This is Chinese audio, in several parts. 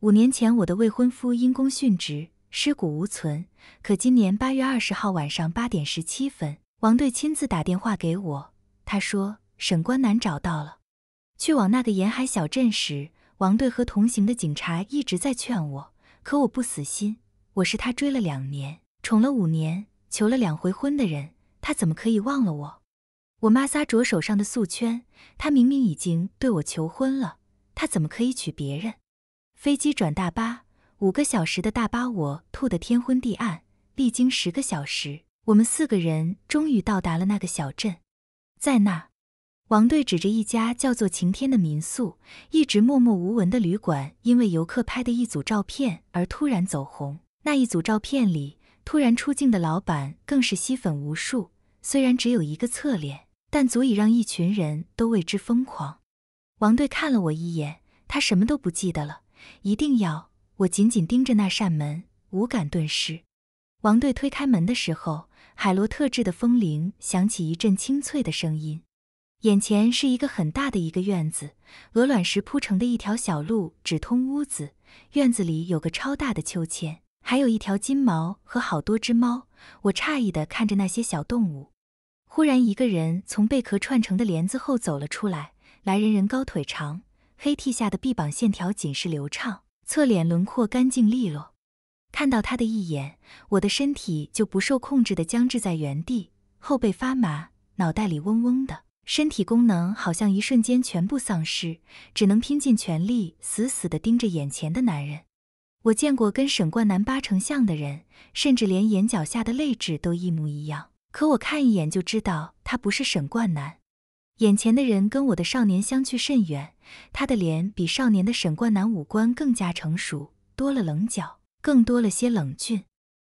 五年前，我的未婚夫因公殉职，尸骨无存。可今年八月二十号晚上八点十七分，王队亲自打电话给我，他说沈关南找到了。去往那个沿海小镇时，王队和同行的警察一直在劝我，可我不死心。我是他追了两年，宠了五年，求了两回婚的人，他怎么可以忘了我？我妈撒着手上的素圈，他明明已经对我求婚了，他怎么可以娶别人？飞机转大巴，五个小时的大巴，我吐得天昏地暗。历经十个小时，我们四个人终于到达了那个小镇。在那儿，王队指着一家叫做“晴天”的民宿，一直默默无闻的旅馆，因为游客拍的一组照片而突然走红。那一组照片里，突然出镜的老板更是吸粉无数。虽然只有一个侧脸，但足以让一群人都为之疯狂。王队看了我一眼，他什么都不记得了。一定要！我紧紧盯着那扇门，无感顿失。王队推开门的时候，海螺特制的风铃响起一阵清脆的声音。眼前是一个很大的一个院子，鹅卵石铺成的一条小路只通屋子。院子里有个超大的秋千，还有一条金毛和好多只猫。我诧异地看着那些小动物，忽然一个人从贝壳串成的帘子后走了出来。来，人人高腿长。黑 T 下的臂膀线条紧实流畅，侧脸轮廓干净利落。看到他的一眼，我的身体就不受控制的僵滞在原地，后背发麻，脑袋里嗡嗡的，身体功能好像一瞬间全部丧失，只能拼尽全力死死的盯着眼前的男人。我见过跟沈冠南八成像的人，甚至连眼角下的泪痣都一模一样，可我看一眼就知道他不是沈冠南。眼前的人跟我的少年相去甚远，他的脸比少年的沈冠南五官更加成熟，多了棱角，更多了些冷峻。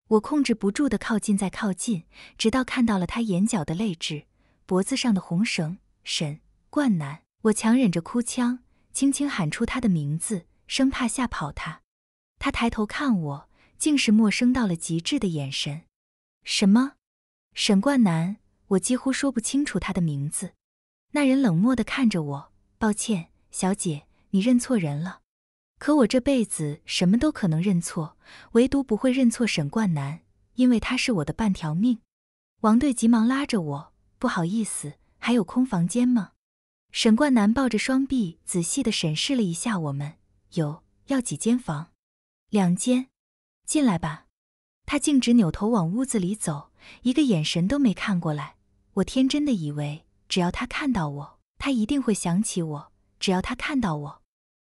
我控制不住的靠近，再靠近，直到看到了他眼角的泪痣，脖子上的红绳。沈冠南，我强忍着哭腔，轻轻喊出他的名字，生怕吓跑他。他抬头看我，竟是陌生到了极致的眼神。什么？沈冠南？我几乎说不清楚他的名字。那人冷漠地看着我，抱歉，小姐，你认错人了。可我这辈子什么都可能认错，唯独不会认错沈冠南，因为他是我的半条命。王队急忙拉着我，不好意思，还有空房间吗？沈冠南抱着双臂，仔细地审视了一下我们，有，要几间房？两间。进来吧。他径直扭头往屋子里走，一个眼神都没看过来。我天真的以为。只要他看到我，他一定会想起我。只要他看到我，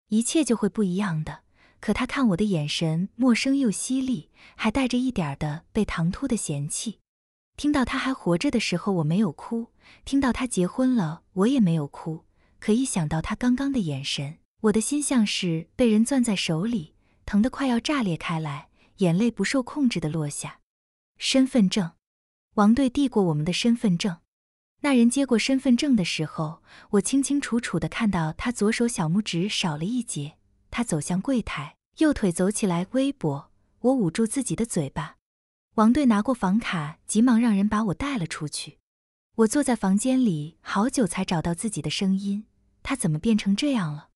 一切就会不一样的。可他看我的眼神陌生又犀利，还带着一点的被唐突的嫌弃。听到他还活着的时候，我没有哭；听到他结婚了，我也没有哭。可一想到他刚刚的眼神，我的心像是被人攥在手里，疼得快要炸裂开来，眼泪不受控制的落下。身份证，王队递过我们的身份证。那人接过身份证的时候，我清清楚楚地看到他左手小拇指少了一截。他走向柜台，右腿走起来微跛。我捂住自己的嘴巴。王队拿过房卡，急忙让人把我带了出去。我坐在房间里好久，才找到自己的声音。他怎么变成这样了？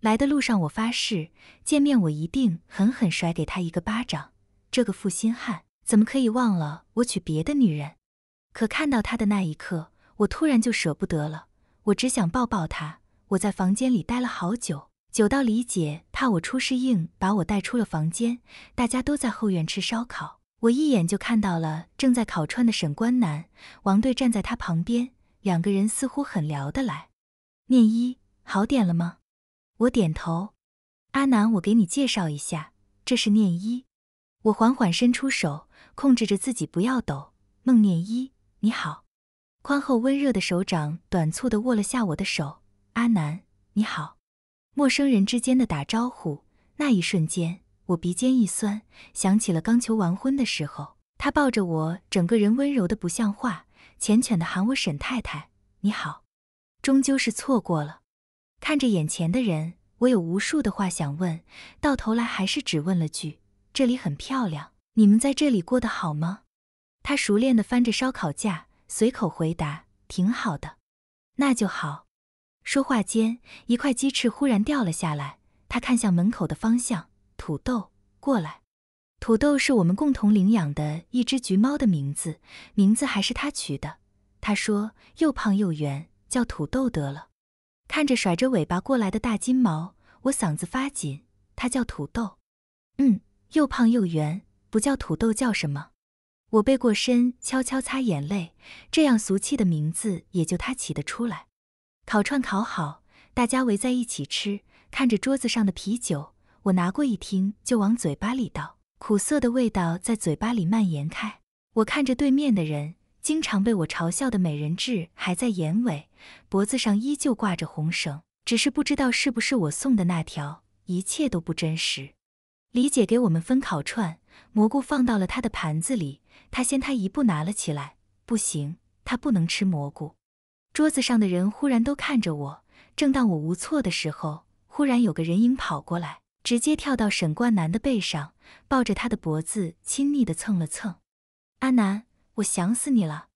来的路上，我发誓见面我一定狠狠甩给他一个巴掌。这个负心汉怎么可以忘了我娶别的女人？可看到他的那一刻。我突然就舍不得了，我只想抱抱他。我在房间里待了好久，久到李姐怕我出事，硬把我带出了房间。大家都在后院吃烧烤，我一眼就看到了正在烤串的沈关南，王队站在他旁边，两个人似乎很聊得来。念一，好点了吗？我点头。阿南，我给你介绍一下，这是念一。我缓缓伸出手，控制着自己不要抖。孟念一，你好。宽厚温热的手掌，短促地握了下我的手。阿南，你好。陌生人之间的打招呼，那一瞬间，我鼻尖一酸，想起了刚求完婚的时候，他抱着我，整个人温柔得不像话，缱绻地喊我沈太太，你好。终究是错过了。看着眼前的人，我有无数的话想问，到头来还是只问了句：这里很漂亮，你们在这里过得好吗？他熟练地翻着烧烤架。随口回答，挺好的，那就好。说话间，一块鸡翅忽然掉了下来，他看向门口的方向。土豆，过来。土豆是我们共同领养的一只橘猫的名字，名字还是他取的。他说又胖又圆，叫土豆得了。看着甩着尾巴过来的大金毛，我嗓子发紧。它叫土豆，嗯，又胖又圆，不叫土豆叫什么？我背过身，悄悄擦眼泪。这样俗气的名字，也就他起得出来。烤串烤好，大家围在一起吃，看着桌子上的啤酒，我拿过一听就往嘴巴里倒，苦涩的味道在嘴巴里蔓延开。我看着对面的人，经常被我嘲笑的美人痣还在眼尾，脖子上依旧挂着红绳，只是不知道是不是我送的那条。一切都不真实。李姐给我们分烤串，蘑菇放到了她的盘子里。他先他一步拿了起来，不行，他不能吃蘑菇。桌子上的人忽然都看着我，正当我无措的时候，忽然有个人影跑过来，直接跳到沈冠南的背上，抱着他的脖子，亲昵地蹭了蹭。“阿南，我想死你了。”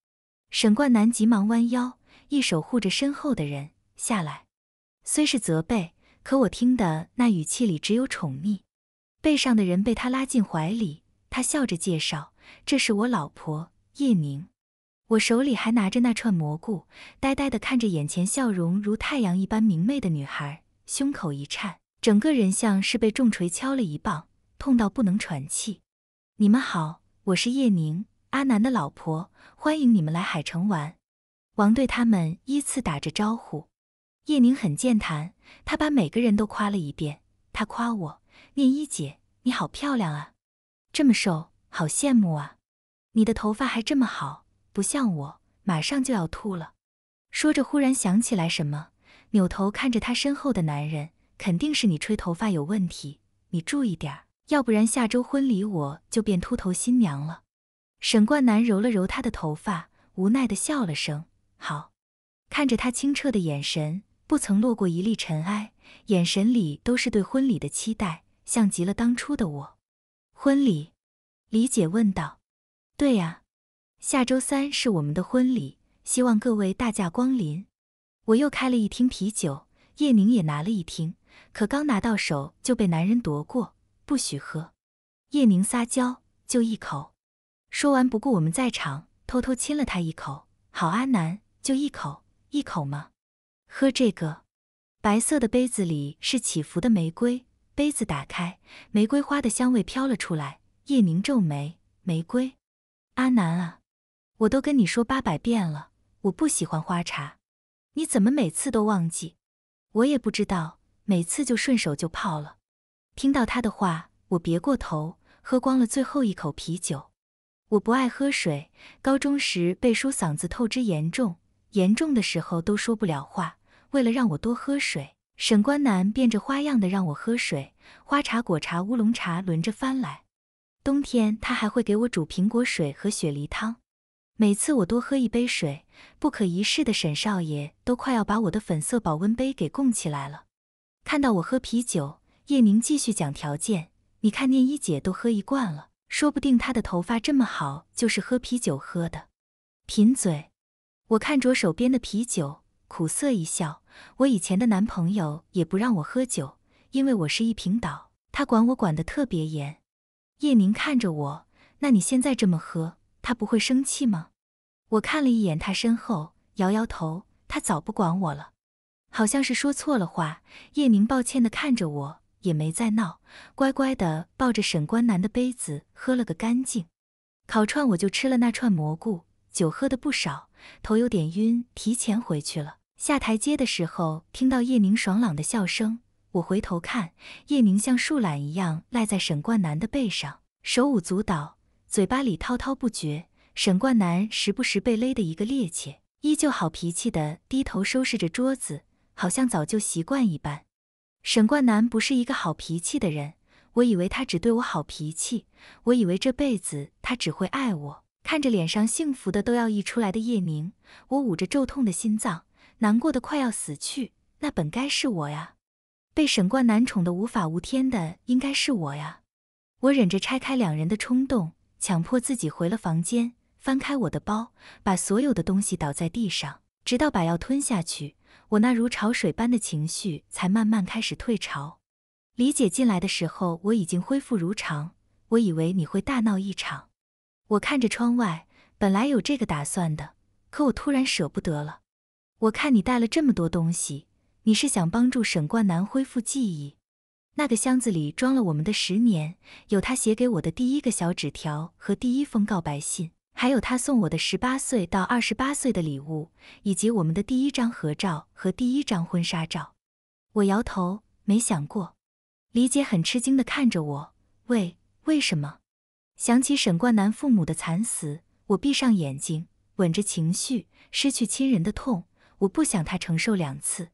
沈冠南急忙弯腰，一手护着身后的人下来。虽是责备，可我听的那语气里只有宠溺。背上的人被他拉进怀里，他笑着介绍。这是我老婆叶宁，我手里还拿着那串蘑菇，呆呆地看着眼前笑容如太阳一般明媚的女孩，胸口一颤，整个人像是被重锤敲了一棒，痛到不能喘气。你们好，我是叶宁，阿南的老婆，欢迎你们来海城玩。王队他们依次打着招呼，叶宁很健谈，她把每个人都夸了一遍。她夸我，念一姐，你好漂亮啊，这么瘦。好羡慕啊，你的头发还这么好，不像我马上就要秃了。说着，忽然想起来什么，扭头看着他身后的男人，肯定是你吹头发有问题，你注意点儿，要不然下周婚礼我就变秃头新娘了。沈冠男揉了揉他的头发，无奈的笑了声，好。看着他清澈的眼神，不曾落过一粒尘埃，眼神里都是对婚礼的期待，像极了当初的我。婚礼。李姐问道：“对呀，下周三是我们的婚礼，希望各位大驾光临。”我又开了一听啤酒，叶宁也拿了一听，可刚拿到手就被男人夺过，不许喝。叶宁撒娇：“就一口。”说完不顾我们在场，偷偷亲了他一口。好，阿南，就一口，一口吗？喝这个。白色的杯子里是起伏的玫瑰，杯子打开，玫瑰花的香味飘了出来。叶宁皱眉：“玫瑰，阿南啊，我都跟你说八百遍了，我不喜欢花茶，你怎么每次都忘记？我也不知道，每次就顺手就泡了。”听到他的话，我别过头，喝光了最后一口啤酒。我不爱喝水，高中时背书嗓子透支严重，严重的时候都说不了话。为了让我多喝水，沈关南变着花样的让我喝水，花茶、果茶、乌龙茶轮着翻来。冬天他还会给我煮苹果水和雪梨汤，每次我多喝一杯水，不可一世的沈少爷都快要把我的粉色保温杯给供起来了。看到我喝啤酒，叶宁继续讲条件，你看念一姐都喝一罐了，说不定她的头发这么好就是喝啤酒喝的。贫嘴，我看着手边的啤酒，苦涩一笑。我以前的男朋友也不让我喝酒，因为我是一瓶倒，他管我管得特别严。叶宁看着我，那你现在这么喝，他不会生气吗？我看了一眼他身后，摇摇头，他早不管我了。好像是说错了话，叶宁抱歉的看着我，也没再闹，乖乖的抱着沈关南的杯子喝了个干净。烤串我就吃了那串蘑菇，酒喝的不少，头有点晕，提前回去了。下台阶的时候，听到叶宁爽朗的笑声。我回头看，叶宁像树懒一样赖在沈冠南的背上，手舞足蹈，嘴巴里滔滔不绝。沈冠南时不时被勒的一个趔趄，依旧好脾气的低头收拾着桌子，好像早就习惯一般。沈冠南不是一个好脾气的人，我以为他只对我好脾气，我以为这辈子他只会爱我。看着脸上幸福的都要溢出来的叶宁，我捂着皱痛的心脏，难过的快要死去。那本该是我呀。被沈冠男宠的无法无天的应该是我呀！我忍着拆开两人的冲动，强迫自己回了房间，翻开我的包，把所有的东西倒在地上，直到把药吞下去，我那如潮水般的情绪才慢慢开始退潮。李姐进来的时候，我已经恢复如常。我以为你会大闹一场，我看着窗外，本来有这个打算的，可我突然舍不得了。我看你带了这么多东西。你是想帮助沈冠南恢复记忆？那个箱子里装了我们的十年，有他写给我的第一个小纸条和第一封告白信，还有他送我的十八岁到二十八岁的礼物，以及我们的第一张合照和第一张婚纱照。我摇头，没想过。李姐很吃惊地看着我，为为什么？想起沈冠南父母的惨死，我闭上眼睛，稳着情绪，失去亲人的痛，我不想他承受两次。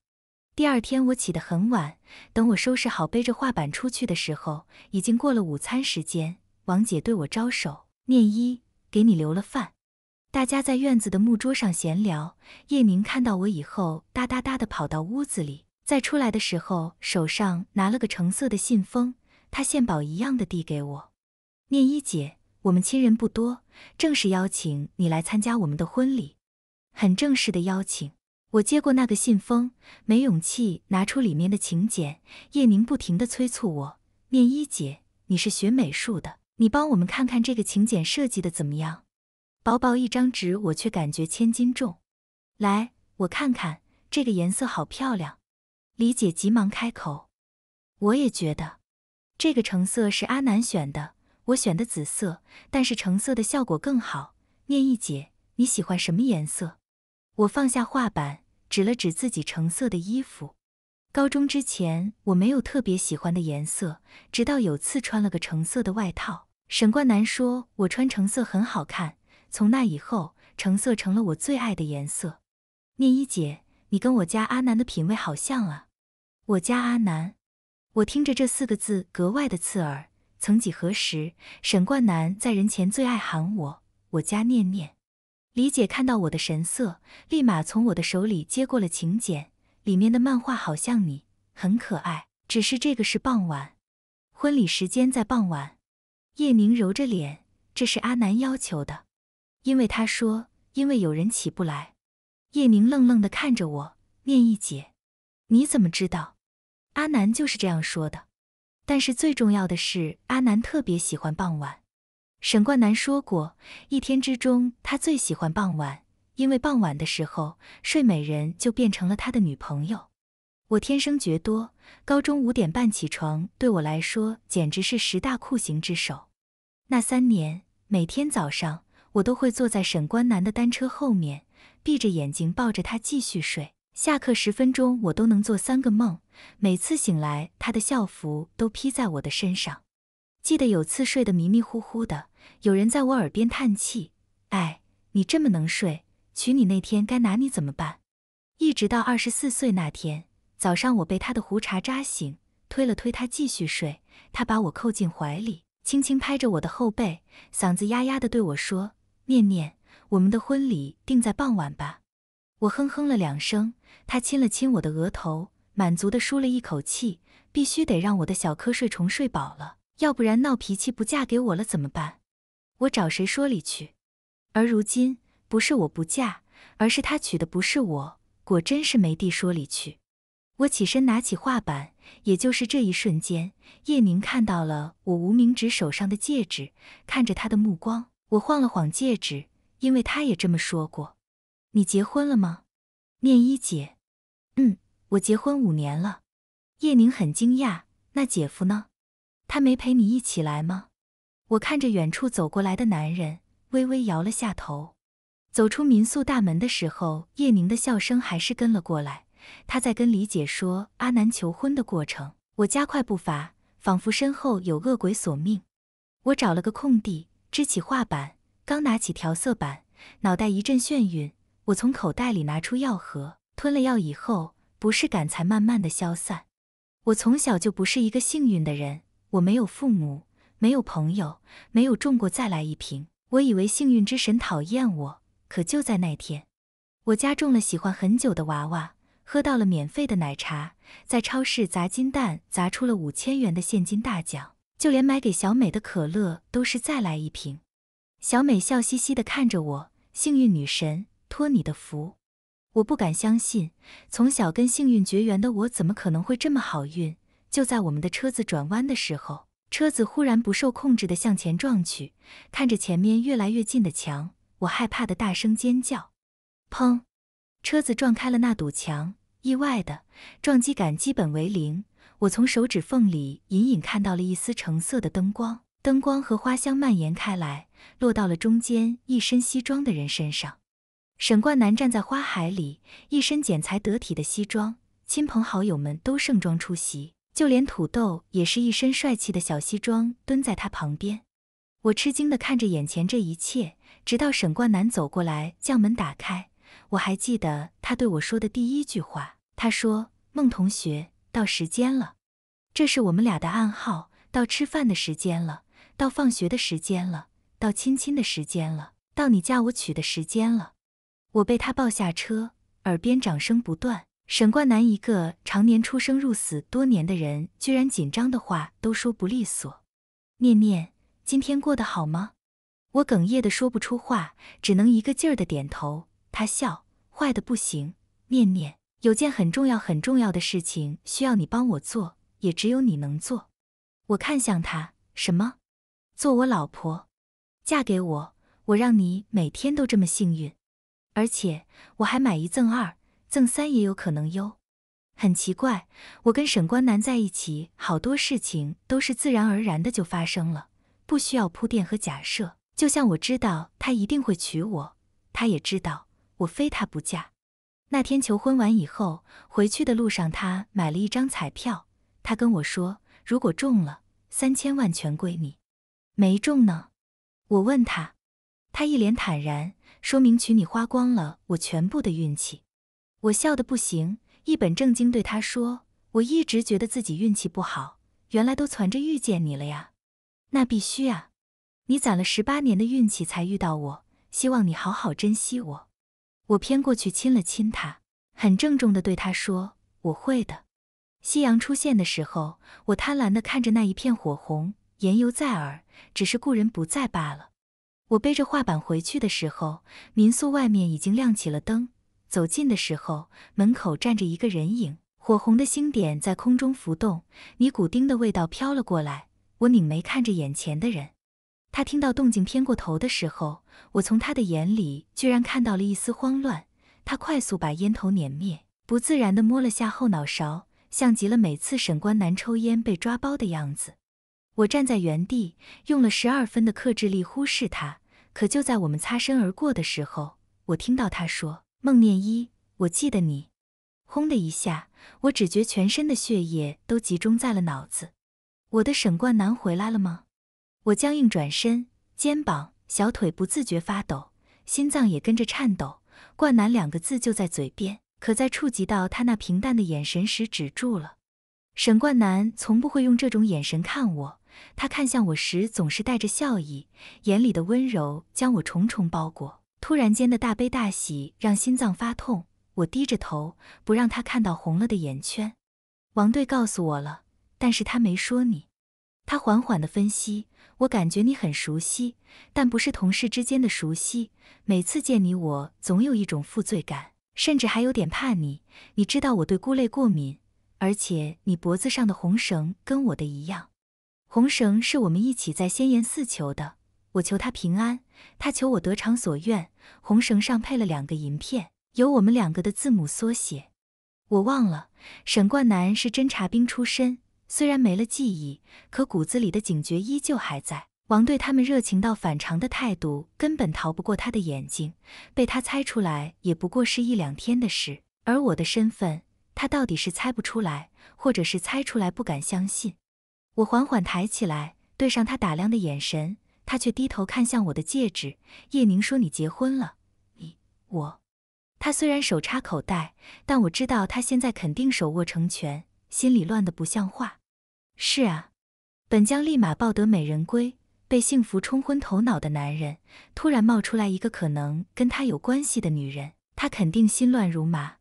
第二天我起得很晚，等我收拾好背着画板出去的时候，已经过了午餐时间。王姐对我招手，念一给你留了饭。大家在院子的木桌上闲聊。叶宁看到我以后，哒哒哒的跑到屋子里，在出来的时候手上拿了个橙色的信封，他献宝一样的递给我。念一姐，我们亲人不多，正式邀请你来参加我们的婚礼，很正式的邀请。我接过那个信封，没勇气拿出里面的请柬。叶宁不停地催促我：“念一姐，你是学美术的，你帮我们看看这个请柬设计的怎么样？”薄薄一张纸，我却感觉千斤重。来，我看看，这个颜色好漂亮。李姐急忙开口：“我也觉得，这个橙色是阿南选的，我选的紫色，但是橙色的效果更好。”念一姐，你喜欢什么颜色？我放下画板，指了指自己橙色的衣服。高中之前，我没有特别喜欢的颜色，直到有次穿了个橙色的外套。沈冠南说：“我穿橙色很好看。”从那以后，橙色成了我最爱的颜色。念一姐，你跟我家阿南的品味好像啊！我家阿南，我听着这四个字格外的刺耳。曾几何时，沈冠南在人前最爱喊我“我家念念”。李姐看到我的神色，立马从我的手里接过了请柬，里面的漫画好像你很可爱，只是这个是傍晚，婚礼时间在傍晚。叶宁揉着脸，这是阿南要求的，因为他说因为有人起不来。叶宁愣愣地看着我，念一姐，你怎么知道？阿南就是这样说的，但是最重要的是阿南特别喜欢傍晚。沈冠南说过，一天之中他最喜欢傍晚，因为傍晚的时候，睡美人就变成了他的女朋友。我天生觉多，高中五点半起床对我来说简直是十大酷刑之首。那三年，每天早上我都会坐在沈冠南的单车后面，闭着眼睛抱着他继续睡。下课十分钟我都能做三个梦，每次醒来他的校服都披在我的身上。记得有次睡得迷迷糊糊的，有人在我耳边叹气：“哎，你这么能睡，娶你那天该拿你怎么办？”一直到二十四岁那天早上，我被他的胡茬扎醒，推了推他继续睡。他把我扣进怀里，轻轻拍着我的后背，嗓子压压的对我说：“念念，我们的婚礼定在傍晚吧。”我哼哼了两声，他亲了亲我的额头，满足的舒了一口气，必须得让我的小瞌睡虫睡饱了。要不然闹脾气不嫁给我了怎么办？我找谁说理去？而如今不是我不嫁，而是他娶的不是我，果真是没地说理去。我起身拿起画板，也就是这一瞬间，叶宁看到了我无名指手上的戒指，看着他的目光，我晃了晃戒指，因为他也这么说过。你结婚了吗？念一姐，嗯，我结婚五年了。叶宁很惊讶，那姐夫呢？他没陪你一起来吗？我看着远处走过来的男人，微微摇了下头。走出民宿大门的时候，叶宁的笑声还是跟了过来。他在跟李姐说阿南求婚的过程。我加快步伐，仿佛身后有恶鬼索命。我找了个空地，支起画板，刚拿起调色板，脑袋一阵眩晕。我从口袋里拿出药盒，吞了药以后，不适感才慢慢的消散。我从小就不是一个幸运的人。我没有父母，没有朋友，没有中过再来一瓶。我以为幸运之神讨厌我，可就在那天，我家中了喜欢很久的娃娃，喝到了免费的奶茶，在超市砸金蛋砸出了五千元的现金大奖，就连买给小美的可乐都是再来一瓶。小美笑嘻嘻地看着我，幸运女神托你的福。我不敢相信，从小跟幸运绝缘的我，怎么可能会这么好运？就在我们的车子转弯的时候，车子忽然不受控制的向前撞去，看着前面越来越近的墙，我害怕的大声尖叫。砰！车子撞开了那堵墙，意外的撞击感基本为零。我从手指缝里隐隐看到了一丝橙色的灯光，灯光和花香蔓延开来，落到了中间一身西装的人身上。沈冠南站在花海里，一身剪裁得体的西装，亲朋好友们都盛装出席。就连土豆也是一身帅气的小西装蹲在他旁边，我吃惊地看着眼前这一切，直到沈冠南走过来将门打开。我还记得他对我说的第一句话，他说：“孟同学，到时间了，这是我们俩的暗号，到吃饭的时间了，到放学的时间了，到亲亲的时间了，到你嫁我娶的时间了。”我被他抱下车，耳边掌声不断。沈冠南一个常年出生入死多年的人，居然紧张的话都说不利索。念念，今天过得好吗？我哽咽的说不出话，只能一个劲儿的点头。他笑，坏的不行。念念，有件很重要很重要的事情需要你帮我做，也只有你能做。我看向他，什么？做我老婆，嫁给我，我让你每天都这么幸运，而且我还买一赠二。邓三也有可能哟，很奇怪，我跟沈关南在一起，好多事情都是自然而然的就发生了，不需要铺垫和假设。就像我知道他一定会娶我，他也知道我非他不嫁。那天求婚完以后，回去的路上他买了一张彩票，他跟我说，如果中了，三千万全归你。没中呢，我问他，他一脸坦然，说明娶你花光了我全部的运气。我笑得不行，一本正经对他说：“我一直觉得自己运气不好，原来都攒着遇见你了呀。”那必须啊！你攒了十八年的运气才遇到我，希望你好好珍惜我。我偏过去亲了亲他，很郑重地对他说：“我会的。”夕阳出现的时候，我贪婪地看着那一片火红，言犹在耳，只是故人不在罢了。我背着画板回去的时候，民宿外面已经亮起了灯。走近的时候，门口站着一个人影，火红的星点在空中浮动，尼古丁的味道飘了过来。我拧眉看着眼前的人，他听到动静偏过头的时候，我从他的眼里居然看到了一丝慌乱。他快速把烟头碾灭，不自然地摸了下后脑勺，像极了每次审官南抽烟被抓包的样子。我站在原地，用了十二分的克制力忽视他，可就在我们擦身而过的时候，我听到他说。孟念一，我记得你。轰的一下，我只觉全身的血液都集中在了脑子。我的沈冠南回来了吗？我僵硬转身，肩膀、小腿不自觉发抖，心脏也跟着颤抖。冠南两个字就在嘴边，可在触及到他那平淡的眼神时止住了。沈冠南从不会用这种眼神看我，他看向我时总是带着笑意，眼里的温柔将我重重包裹。突然间的大悲大喜让心脏发痛，我低着头不让他看到红了的眼圈。王队告诉我了，但是他没说你。他缓缓地分析，我感觉你很熟悉，但不是同事之间的熟悉。每次见你，我总有一种负罪感，甚至还有点怕你。你知道我对菇类过敏，而且你脖子上的红绳跟我的一样，红绳是我们一起在仙岩寺求的。我求他平安，他求我得偿所愿。红绳上配了两个银片，有我们两个的字母缩写。我忘了，沈冠南是侦察兵出身，虽然没了记忆，可骨子里的警觉依旧还在。王对他们热情到反常的态度，根本逃不过他的眼睛，被他猜出来也不过是一两天的事。而我的身份，他到底是猜不出来，或者是猜出来不敢相信。我缓缓抬起来，对上他打量的眼神。他却低头看向我的戒指。叶宁说：“你结婚了。”你我，他虽然手插口袋，但我知道他现在肯定手握成拳，心里乱得不像话。是啊，本将立马抱得美人归，被幸福冲昏头脑的男人，突然冒出来一个可能跟他有关系的女人，他肯定心乱如麻。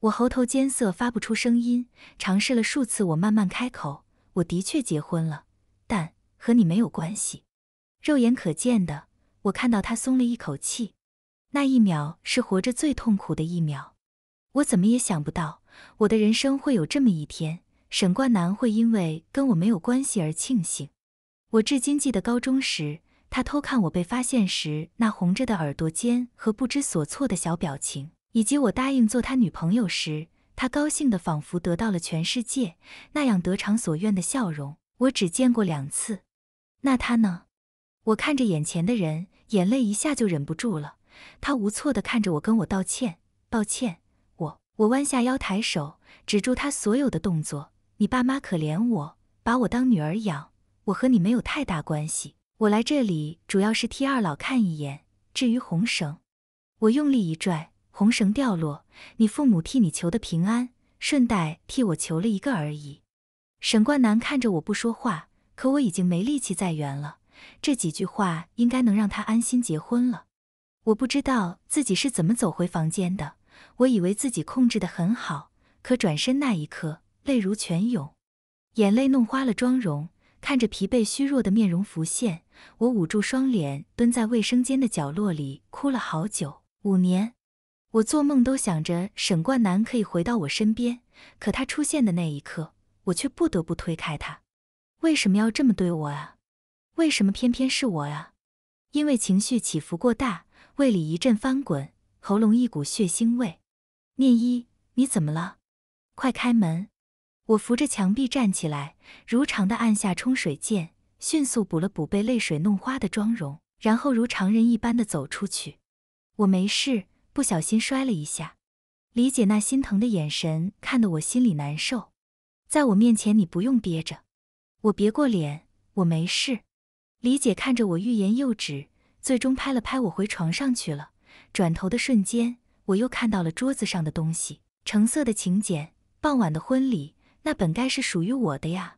我喉头艰涩，发不出声音，尝试了数次，我慢慢开口：“我的确结婚了，但和你没有关系。”肉眼可见的，我看到他松了一口气，那一秒是活着最痛苦的一秒。我怎么也想不到，我的人生会有这么一天，沈冠南会因为跟我没有关系而庆幸。我至今记得高中时，他偷看我被发现时那红着的耳朵尖和不知所措的小表情，以及我答应做他女朋友时，他高兴的仿佛得到了全世界那样得偿所愿的笑容。我只见过两次，那他呢？我看着眼前的人，眼泪一下就忍不住了。他无措地看着我，跟我道歉：“抱歉，我……”我弯下腰，抬手止住他所有的动作。你爸妈可怜我，把我当女儿养，我和你没有太大关系。我来这里主要是替二老看一眼。至于红绳，我用力一拽，红绳掉落。你父母替你求的平安，顺带替我求了一个而已。沈冠南看着我不说话，可我已经没力气再圆了。这几句话应该能让他安心结婚了。我不知道自己是怎么走回房间的，我以为自己控制得很好，可转身那一刻，泪如泉涌，眼泪弄花了妆容，看着疲惫虚弱的面容浮现，我捂住双脸，蹲在卫生间的角落里哭了好久。五年，我做梦都想着沈冠南可以回到我身边，可他出现的那一刻，我却不得不推开他。为什么要这么对我啊？为什么偏偏是我啊？因为情绪起伏过大，胃里一阵翻滚，喉咙一股血腥味。念一，你怎么了？快开门！我扶着墙壁站起来，如常的按下冲水键，迅速补了补被泪水弄花的妆容，然后如常人一般的走出去。我没事，不小心摔了一下。李姐那心疼的眼神看得我心里难受。在我面前你不用憋着。我别过脸，我没事。李姐看着我，欲言又止，最终拍了拍我，回床上去了。转头的瞬间，我又看到了桌子上的东西——橙色的请柬，傍晚的婚礼，那本该是属于我的呀。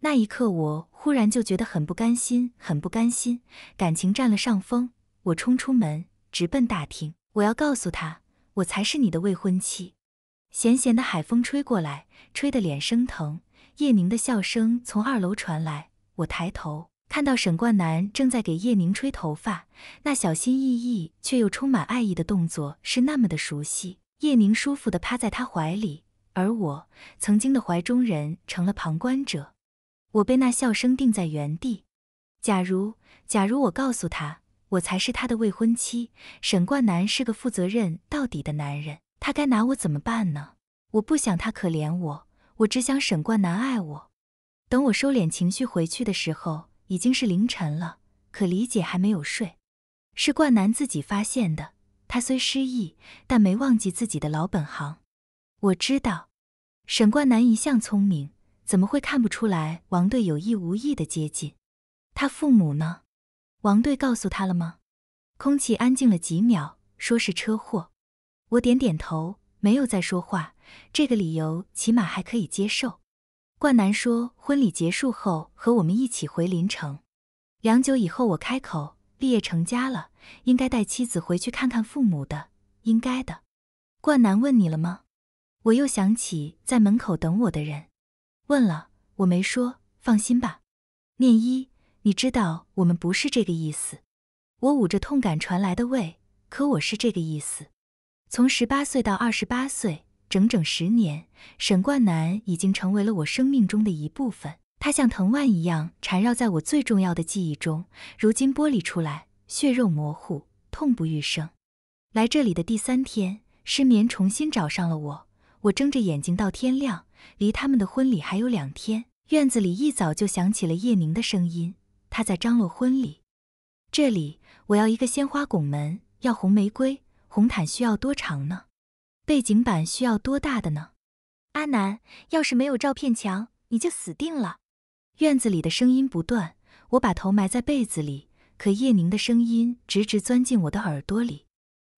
那一刻，我忽然就觉得很不甘心，很不甘心，感情占了上风。我冲出门，直奔大厅，我要告诉他，我才是你的未婚妻。咸咸的海风吹过来，吹得脸生疼。叶宁的笑声从二楼传来，我抬头。看到沈冠南正在给叶宁吹头发，那小心翼翼却又充满爱意的动作是那么的熟悉。叶宁舒服地趴在他怀里，而我曾经的怀中人成了旁观者。我被那笑声定在原地。假如，假如我告诉他我才是他的未婚妻，沈冠南是个负责任到底的男人，他该拿我怎么办呢？我不想他可怜我，我只想沈冠南爱我。等我收敛情绪回去的时候。已经是凌晨了，可李姐还没有睡。是冠南自己发现的。他虽失忆，但没忘记自己的老本行。我知道，沈冠南一向聪明，怎么会看不出来王队有意无意的接近？他父母呢？王队告诉他了吗？空气安静了几秒，说是车祸。我点点头，没有再说话。这个理由起码还可以接受。冠南说：“婚礼结束后和我们一起回林城。”良久以后，我开口：“毕业成家了，应该带妻子回去看看父母的，应该的。”冠南问：“你了吗？”我又想起在门口等我的人，问了，我没说，放心吧。念一，你知道我们不是这个意思。我捂着痛感传来的胃，可我是这个意思。从十八岁到二十八岁。整整十年，沈冠南已经成为了我生命中的一部分。他像藤蔓一样缠绕在我最重要的记忆中，如今剥离出来，血肉模糊，痛不欲生。来这里的第三天，失眠重新找上了我。我睁着眼睛到天亮。离他们的婚礼还有两天，院子里一早就响起了叶宁的声音。他在张罗婚礼。这里，我要一个鲜花拱门，要红玫瑰。红毯需要多长呢？背景板需要多大的呢？阿南，要是没有照片墙，你就死定了。院子里的声音不断，我把头埋在被子里，可叶宁的声音直直钻进我的耳朵里。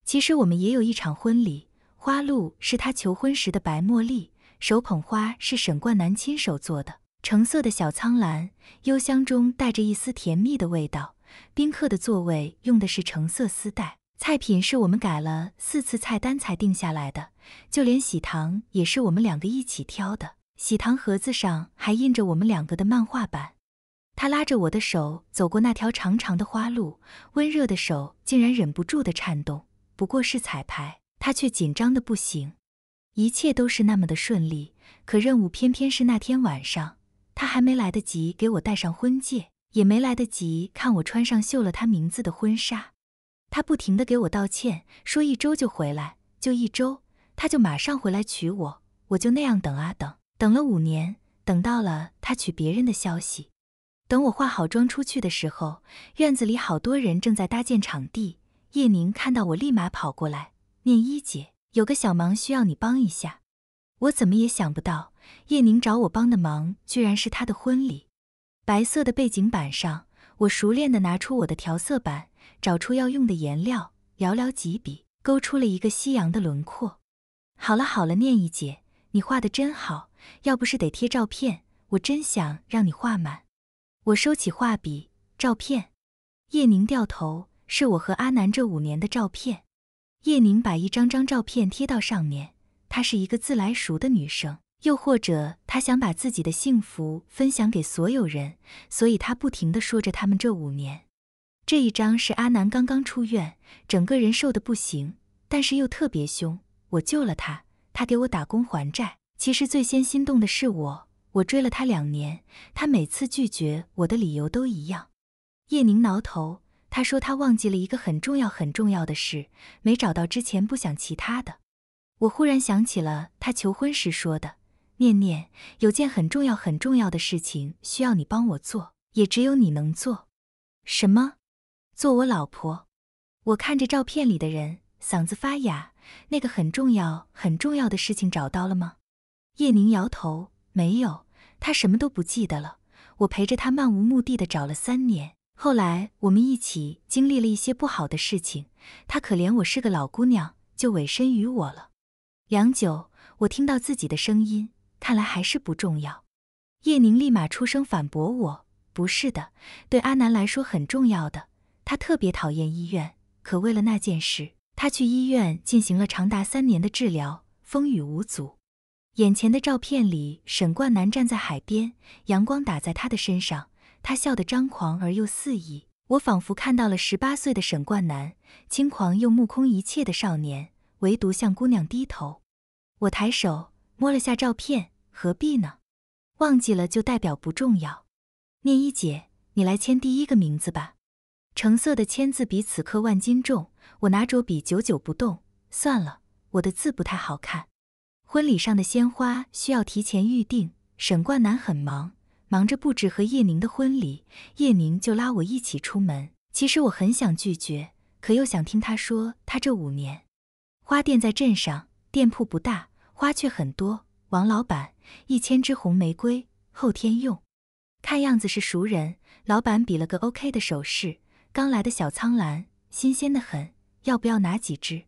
其实我们也有一场婚礼，花露是他求婚时的白茉莉，手捧花是沈冠南亲手做的橙色的小苍兰，幽香中带着一丝甜蜜的味道。宾客的座位用的是橙色丝带。菜品是我们改了四次菜单才定下来的，就连喜糖也是我们两个一起挑的。喜糖盒子上还印着我们两个的漫画版。他拉着我的手走过那条长长的花路，温热的手竟然忍不住的颤动。不过是彩排，他却紧张的不行。一切都是那么的顺利，可任务偏偏是那天晚上，他还没来得及给我戴上婚戒，也没来得及看我穿上绣了他名字的婚纱。他不停的给我道歉，说一周就回来，就一周，他就马上回来娶我，我就那样等啊等，等了五年，等到了他娶别人的消息。等我化好妆出去的时候，院子里好多人正在搭建场地。叶宁看到我，立马跑过来，念一姐，有个小忙需要你帮一下。我怎么也想不到，叶宁找我帮的忙，居然是他的婚礼。白色的背景板上，我熟练的拿出我的调色板。找出要用的颜料，寥寥几笔勾出了一个夕阳的轮廓。好了好了，念一姐，你画的真好，要不是得贴照片，我真想让你画满。我收起画笔，照片。叶宁掉头，是我和阿南这五年的照片。叶宁把一张张照片贴到上面。她是一个自来熟的女生，又或者她想把自己的幸福分享给所有人，所以她不停的说着他们这五年。这一张是阿南刚刚出院，整个人瘦的不行，但是又特别凶。我救了他，他给我打工还债。其实最先心动的是我，我追了他两年，他每次拒绝我的理由都一样。叶宁挠头，他说他忘记了一个很重要很重要的事，没找到之前不想其他的。我忽然想起了他求婚时说的：“念念，有件很重要很重要的事情需要你帮我做，也只有你能做。”什么？做我老婆，我看着照片里的人，嗓子发哑。那个很重要、很重要的事情找到了吗？叶宁摇头，没有，她什么都不记得了。我陪着他漫无目的的找了三年，后来我们一起经历了一些不好的事情，她可怜我是个老姑娘，就委身于我了。良久，我听到自己的声音，看来还是不重要。叶宁立马出声反驳我：“不是的，对阿南来说很重要的。”他特别讨厌医院，可为了那件事，他去医院进行了长达三年的治疗，风雨无阻。眼前的照片里，沈冠南站在海边，阳光打在他的身上，他笑得张狂而又肆意。我仿佛看到了十八岁的沈冠南，轻狂又目空一切的少年，唯独向姑娘低头。我抬手摸了下照片，何必呢？忘记了就代表不重要。念一姐，你来签第一个名字吧。橙色的签字笔此刻万斤重，我拿着笔久久不动。算了，我的字不太好看。婚礼上的鲜花需要提前预定。沈冠南很忙，忙着布置和叶宁的婚礼，叶宁就拉我一起出门。其实我很想拒绝，可又想听他说他这五年。花店在镇上，店铺不大，花却很多。王老板，一千支红玫瑰，后天用。看样子是熟人，老板比了个 OK 的手势。刚来的小苍兰，新鲜的很，要不要拿几只？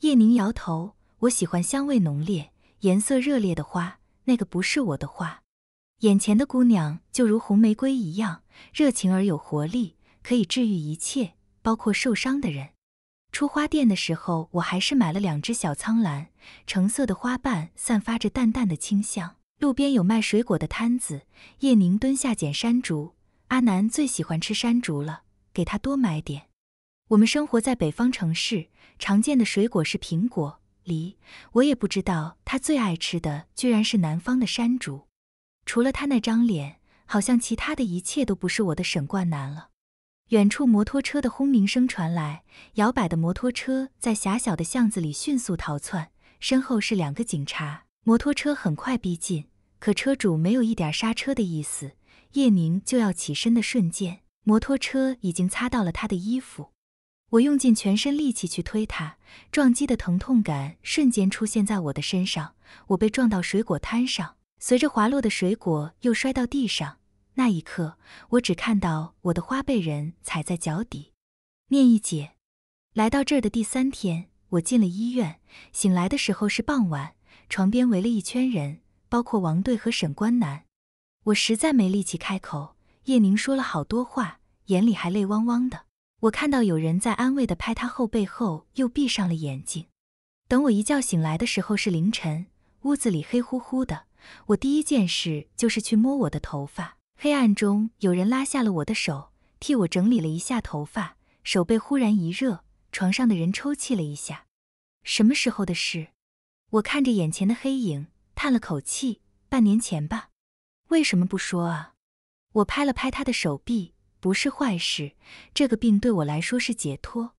叶宁摇头，我喜欢香味浓烈、颜色热烈的花。那个不是我的花。眼前的姑娘就如红玫瑰一样，热情而有活力，可以治愈一切，包括受伤的人。出花店的时候，我还是买了两只小苍兰，橙色的花瓣散发着淡淡的清香。路边有卖水果的摊子，叶宁蹲下捡山竹，阿南最喜欢吃山竹了。给他多买点。我们生活在北方城市，常见的水果是苹果、梨。我也不知道他最爱吃的居然是南方的山竹。除了他那张脸，好像其他的一切都不是我的沈冠南了。远处摩托车的轰鸣声传来，摇摆的摩托车在狭小的巷子里迅速逃窜，身后是两个警察。摩托车很快逼近，可车主没有一点刹车的意思。叶宁就要起身的瞬间。摩托车已经擦到了他的衣服，我用尽全身力气去推他，撞击的疼痛感瞬间出现在我的身上。我被撞到水果摊上，随着滑落的水果又摔到地上。那一刻，我只看到我的花被人踩在脚底。念一姐来到这儿的第三天，我进了医院。醒来的时候是傍晚，床边围了一圈人，包括王队和沈关南。我实在没力气开口。叶宁说了好多话，眼里还泪汪汪的。我看到有人在安慰地拍他后背，后又闭上了眼睛。等我一觉醒来的时候是凌晨，屋子里黑乎乎的。我第一件事就是去摸我的头发。黑暗中有人拉下了我的手，替我整理了一下头发。手背忽然一热，床上的人抽泣了一下。什么时候的事？我看着眼前的黑影，叹了口气。半年前吧。为什么不说啊？我拍了拍他的手臂，不是坏事。这个病对我来说是解脱。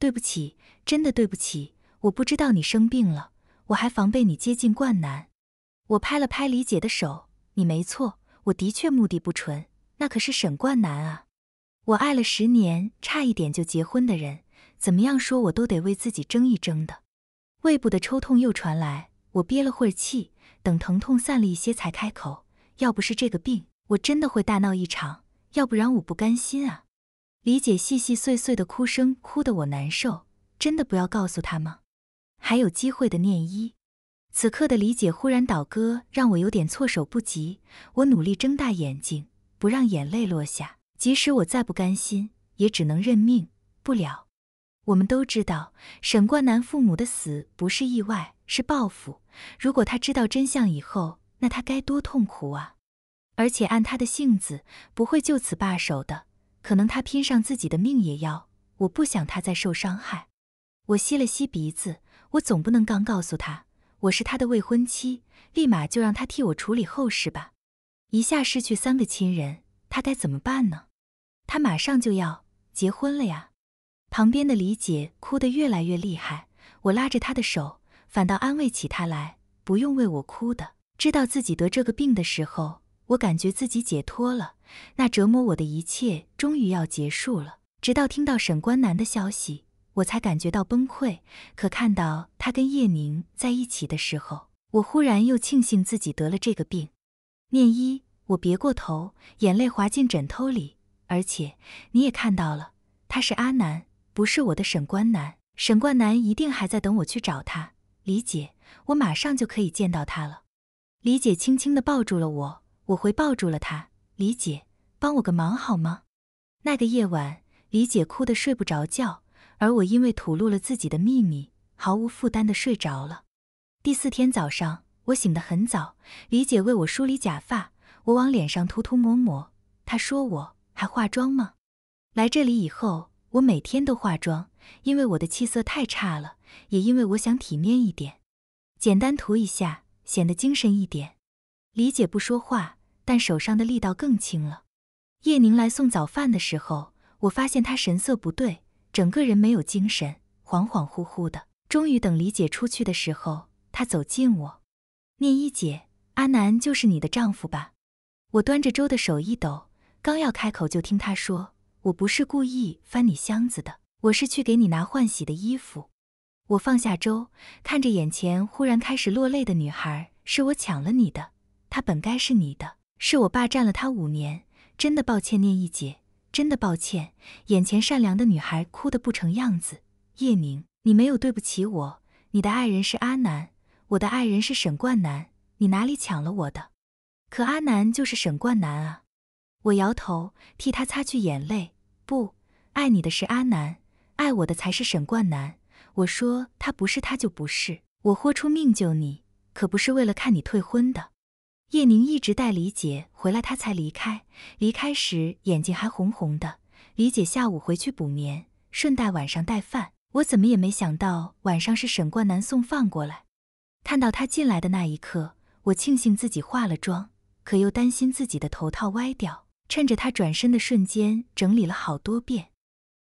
对不起，真的对不起，我不知道你生病了，我还防备你接近冠南。我拍了拍李姐的手，你没错，我的确目的不纯。那可是沈冠南啊，我爱了十年，差一点就结婚的人，怎么样说我都得为自己争一争的。胃部的抽痛又传来，我憋了会儿气，等疼痛散了一些才开口。要不是这个病。我真的会大闹一场，要不然我不甘心啊！李姐细细碎碎的哭声，哭得我难受。真的不要告诉她吗？还有机会的念一。此刻的李姐忽然倒戈，让我有点措手不及。我努力睁大眼睛，不让眼泪落下。即使我再不甘心，也只能认命不了。我们都知道，沈冠南父母的死不是意外，是报复。如果他知道真相以后，那他该多痛苦啊！而且按他的性子，不会就此罢手的。可能他拼上自己的命也要。我不想他再受伤害。我吸了吸鼻子，我总不能刚告诉他我是他的未婚妻，立马就让他替我处理后事吧。一下失去三个亲人，他该怎么办呢？他马上就要结婚了呀。旁边的李姐哭得越来越厉害，我拉着她的手，反倒安慰起她来：“不用为我哭的，知道自己得这个病的时候。”我感觉自己解脱了，那折磨我的一切终于要结束了。直到听到沈关南的消息，我才感觉到崩溃。可看到他跟叶宁在一起的时候，我忽然又庆幸自己得了这个病。念一，我别过头，眼泪滑进枕头里。而且你也看到了，他是阿南，不是我的沈关南。沈冠南一定还在等我去找他。李姐，我马上就可以见到他了。李姐轻轻的抱住了我。我回抱住了她，李姐，帮我个忙好吗？那个夜晚，李姐哭得睡不着觉，而我因为吐露了自己的秘密，毫无负担地睡着了。第四天早上，我醒得很早，李姐为我梳理假发，我往脸上涂涂抹抹。她说：“我还化妆吗？”来这里以后，我每天都化妆，因为我的气色太差了，也因为我想体面一点，简单涂一下，显得精神一点。李姐不说话。但手上的力道更轻了。叶宁来送早饭的时候，我发现她神色不对，整个人没有精神，恍恍惚惚的。终于等李姐出去的时候，她走近我：“念一姐，阿南就是你的丈夫吧？”我端着粥的手一抖，刚要开口，就听他说：“我不是故意翻你箱子的，我是去给你拿换洗的衣服。”我放下粥，看着眼前忽然开始落泪的女孩：“是我抢了你的，他本该是你的。”是我霸占了他五年，真的抱歉，念一姐，真的抱歉。眼前善良的女孩哭得不成样子。叶宁，你没有对不起我，你的爱人是阿南，我的爱人是沈冠南，你哪里抢了我的？可阿南就是沈冠南啊！我摇头，替他擦去眼泪。不，爱你的是阿南，爱我的才是沈冠南。我说他不是，他就不是。我豁出命救你，可不是为了看你退婚的。叶宁一直带李姐回来，她才离开。离开时眼睛还红红的。李姐下午回去补眠，顺带晚上带饭。我怎么也没想到晚上是沈冠南送饭过来。看到他进来的那一刻，我庆幸自己化了妆，可又担心自己的头套歪掉。趁着他转身的瞬间，整理了好多遍。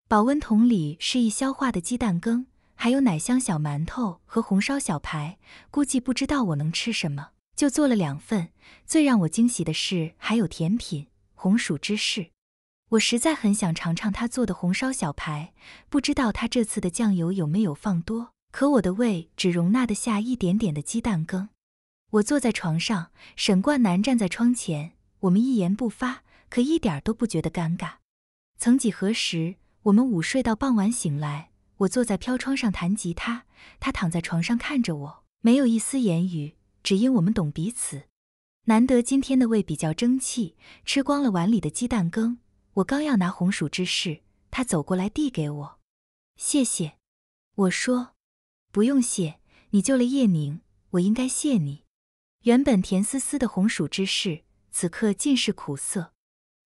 保温桶里是一消化的鸡蛋羹，还有奶香小馒头和红烧小排。估计不知道我能吃什么。就做了两份，最让我惊喜的是还有甜品红薯芝士。我实在很想尝尝他做的红烧小排，不知道他这次的酱油有没有放多。可我的胃只容纳得下一点点的鸡蛋羹。我坐在床上，沈冠南站在窗前，我们一言不发，可一点都不觉得尴尬。曾几何时，我们午睡到傍晚醒来，我坐在飘窗上弹吉他，他躺在床上看着我，没有一丝言语。只因我们懂彼此，难得今天的胃比较争气，吃光了碗里的鸡蛋羹。我刚要拿红薯芝士，他走过来递给我，谢谢。我说不用谢，你救了叶宁，我应该谢你。原本甜丝丝的红薯芝士，此刻尽是苦涩。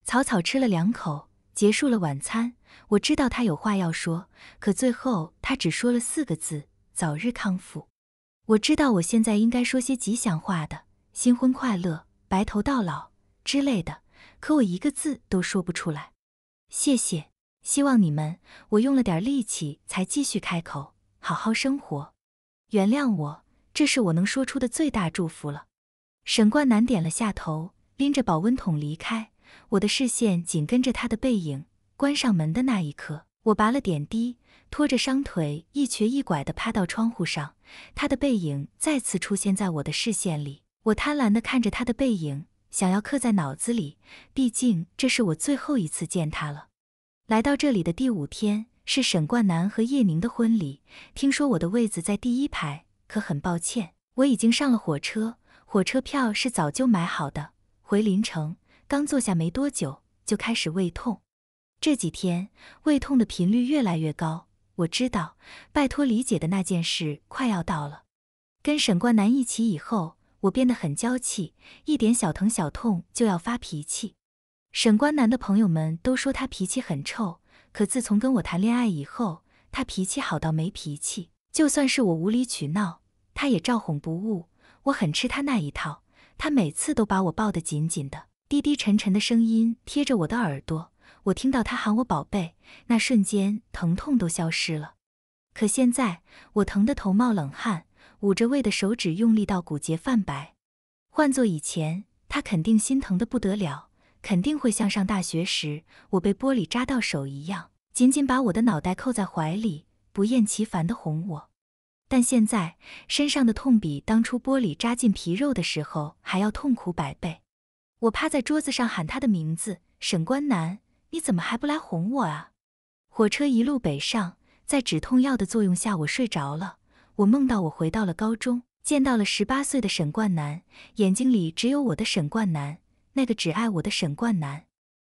草草吃了两口，结束了晚餐。我知道他有话要说，可最后他只说了四个字：早日康复。我知道我现在应该说些吉祥话的，新婚快乐、白头到老之类的，可我一个字都说不出来。谢谢，希望你们。我用了点力气才继续开口，好好生活。原谅我，这是我能说出的最大祝福了。沈冠南点了下头，拎着保温桶离开。我的视线紧跟着他的背影，关上门的那一刻。我拔了点滴，拖着伤腿一瘸一拐地趴到窗户上。他的背影再次出现在我的视线里，我贪婪地看着他的背影，想要刻在脑子里。毕竟这是我最后一次见他了。来到这里的第五天是沈冠南和叶宁的婚礼，听说我的位子在第一排，可很抱歉，我已经上了火车，火车票是早就买好的。回临城，刚坐下没多久就开始胃痛。这几天胃痛的频率越来越高，我知道，拜托理解的那件事快要到了。跟沈冠南一起以后，我变得很娇气，一点小疼小痛就要发脾气。沈冠南的朋友们都说他脾气很臭，可自从跟我谈恋爱以后，他脾气好到没脾气。就算是我无理取闹，他也照哄不误。我很吃他那一套，他每次都把我抱得紧紧的，低低沉沉的声音贴着我的耳朵。我听到他喊我“宝贝”，那瞬间疼痛都消失了。可现在我疼得头冒冷汗，捂着胃的手指用力到骨节泛白。换做以前，他肯定心疼得不得了，肯定会像上大学时我被玻璃扎到手一样，紧紧把我的脑袋扣在怀里，不厌其烦地哄我。但现在身上的痛比当初玻璃扎进皮肉的时候还要痛苦百倍。我趴在桌子上喊他的名字：“沈关南。”你怎么还不来哄我啊？火车一路北上，在止痛药的作用下，我睡着了。我梦到我回到了高中，见到了十八岁的沈冠南，眼睛里只有我的沈冠南，那个只爱我的沈冠南。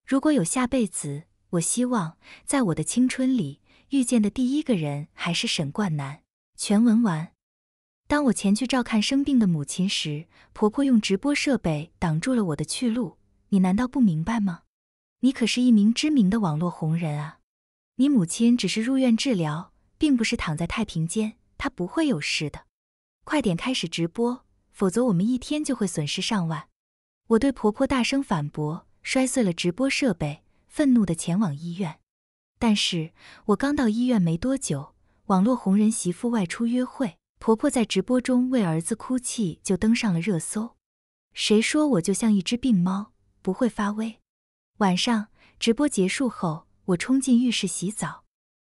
如果有下辈子，我希望在我的青春里遇见的第一个人还是沈冠南。全文完。当我前去照看生病的母亲时，婆婆用直播设备挡住了我的去路。你难道不明白吗？你可是一名知名的网络红人啊！你母亲只是入院治疗，并不是躺在太平间，她不会有事的。快点开始直播，否则我们一天就会损失上万。我对婆婆大声反驳，摔碎了直播设备，愤怒地前往医院。但是我刚到医院没多久，网络红人媳妇外出约会，婆婆在直播中为儿子哭泣，就登上了热搜。谁说我就像一只病猫，不会发威？晚上直播结束后，我冲进浴室洗澡，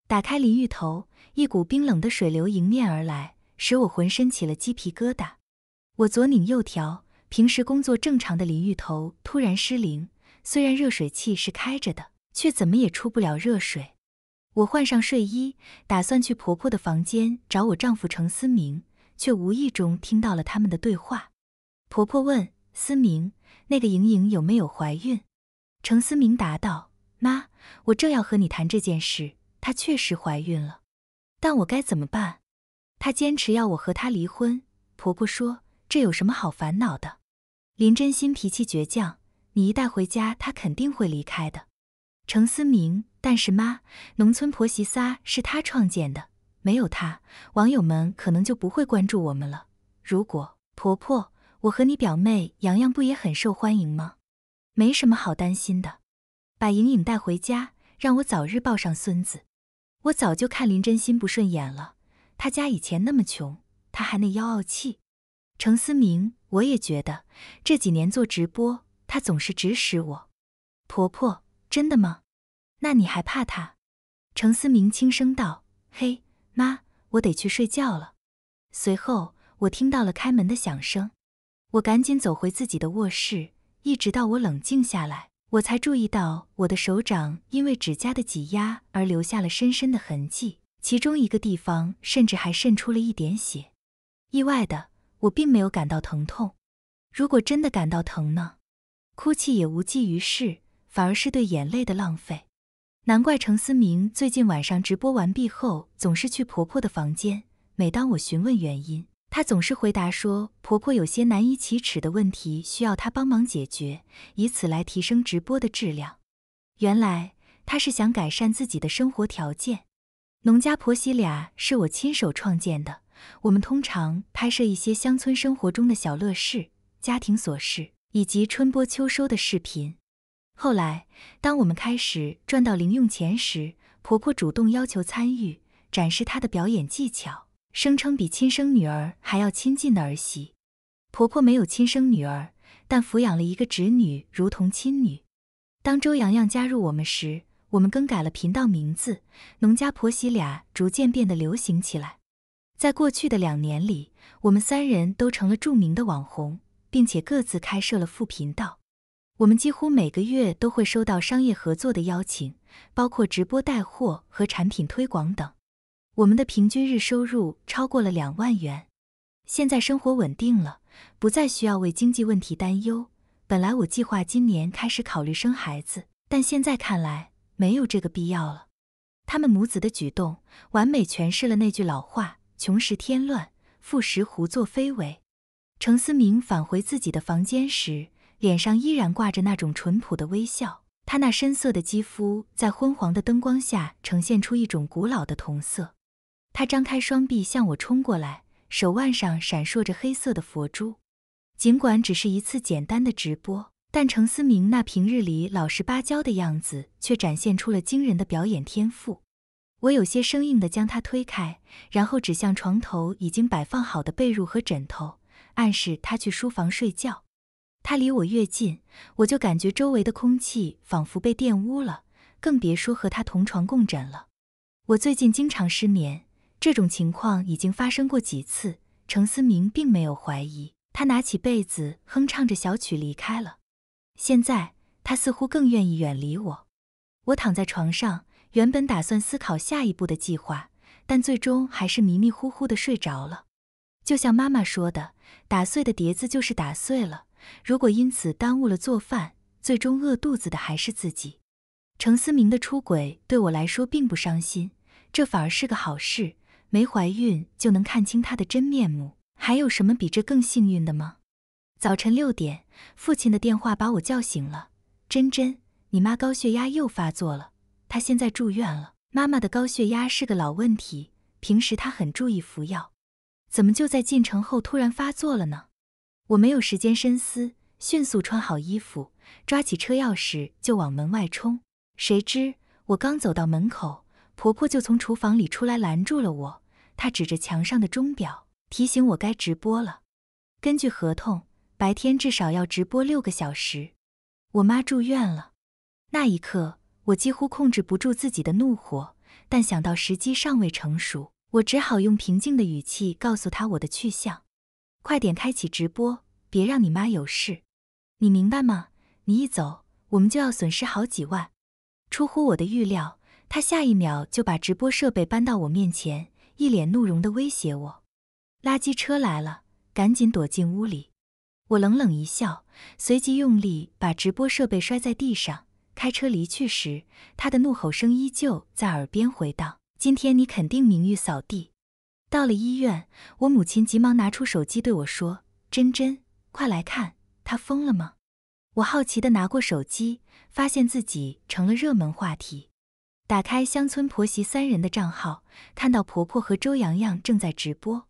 打开淋浴头，一股冰冷的水流迎面而来，使我浑身起了鸡皮疙瘩。我左拧右调，平时工作正常的淋浴头突然失灵，虽然热水器是开着的，却怎么也出不了热水。我换上睡衣，打算去婆婆的房间找我丈夫程思明，却无意中听到了他们的对话。婆婆问思明：“那个莹莹有没有怀孕？”程思明答道：“妈，我正要和你谈这件事，她确实怀孕了，但我该怎么办？她坚持要我和她离婚。婆婆说，这有什么好烦恼的？林真心脾气倔强，你一带回家，她肯定会离开的。程思明，但是妈，农村婆媳仨是她创建的，没有她，网友们可能就不会关注我们了。如果婆婆，我和你表妹洋洋不也很受欢迎吗？”没什么好担心的，把莹莹带回家，让我早日抱上孙子。我早就看林真心不顺眼了，他家以前那么穷，他还那妖傲气。程思明，我也觉得这几年做直播，他总是指使我。婆婆，真的吗？那你还怕他？程思明轻声道：“嘿，妈，我得去睡觉了。”随后，我听到了开门的响声，我赶紧走回自己的卧室。一直到我冷静下来，我才注意到我的手掌因为指甲的挤压而留下了深深的痕迹，其中一个地方甚至还渗出了一点血。意外的，我并没有感到疼痛。如果真的感到疼呢？哭泣也无济于事，反而是对眼泪的浪费。难怪程思明最近晚上直播完毕后总是去婆婆的房间。每当我询问原因，她总是回答说：“婆婆有些难以启齿的问题需要她帮忙解决，以此来提升直播的质量。”原来她是想改善自己的生活条件。农家婆媳俩是我亲手创建的。我们通常拍摄一些乡村生活中的小乐事、家庭琐事以及春播秋收的视频。后来，当我们开始赚到零用钱时，婆婆主动要求参与，展示她的表演技巧。声称比亲生女儿还要亲近的儿媳，婆婆没有亲生女儿，但抚养了一个侄女如同亲女。当周洋洋加入我们时，我们更改了频道名字，农家婆媳俩逐渐变得流行起来。在过去的两年里，我们三人都成了著名的网红，并且各自开设了副频道。我们几乎每个月都会收到商业合作的邀请，包括直播带货和产品推广等。我们的平均日收入超过了两万元，现在生活稳定了，不再需要为经济问题担忧。本来我计划今年开始考虑生孩子，但现在看来没有这个必要了。他们母子的举动完美诠释了那句老话：穷时添乱，富时胡作非为。程思明返回自己的房间时，脸上依然挂着那种淳朴的微笑。他那深色的肌肤在昏黄的灯光下呈现出一种古老的铜色。他张开双臂向我冲过来，手腕上闪烁着黑色的佛珠。尽管只是一次简单的直播，但程思明那平日里老实巴交的样子却展现出了惊人的表演天赋。我有些生硬地将他推开，然后指向床头已经摆放好的被褥和枕头，暗示他去书房睡觉。他离我越近，我就感觉周围的空气仿佛被玷污了，更别说和他同床共枕了。我最近经常失眠。这种情况已经发生过几次，程思明并没有怀疑。他拿起被子，哼唱着小曲离开了。现在他似乎更愿意远离我。我躺在床上，原本打算思考下一步的计划，但最终还是迷迷糊糊的睡着了。就像妈妈说的，打碎的碟子就是打碎了，如果因此耽误了做饭，最终饿肚子的还是自己。程思明的出轨对我来说并不伤心，这反而是个好事。没怀孕就能看清她的真面目，还有什么比这更幸运的吗？早晨六点，父亲的电话把我叫醒了。真真，你妈高血压又发作了，她现在住院了。妈妈的高血压是个老问题，平时她很注意服药，怎么就在进城后突然发作了呢？我没有时间深思，迅速穿好衣服，抓起车钥匙就往门外冲。谁知我刚走到门口。婆婆就从厨房里出来拦住了我，她指着墙上的钟表，提醒我该直播了。根据合同，白天至少要直播六个小时。我妈住院了，那一刻我几乎控制不住自己的怒火，但想到时机尚未成熟，我只好用平静的语气告诉她我的去向：“快点开启直播，别让你妈有事。你明白吗？你一走，我们就要损失好几万。”出乎我的预料。他下一秒就把直播设备搬到我面前，一脸怒容地威胁我：“垃圾车来了，赶紧躲进屋里！”我冷冷一笑，随即用力把直播设备摔在地上。开车离去时，他的怒吼声依旧在耳边回荡：“今天你肯定名誉扫地！”到了医院，我母亲急忙拿出手机对我说：“真真，快来看，他疯了吗？”我好奇地拿过手机，发现自己成了热门话题。打开乡村婆媳三人的账号，看到婆婆和周洋洋正在直播。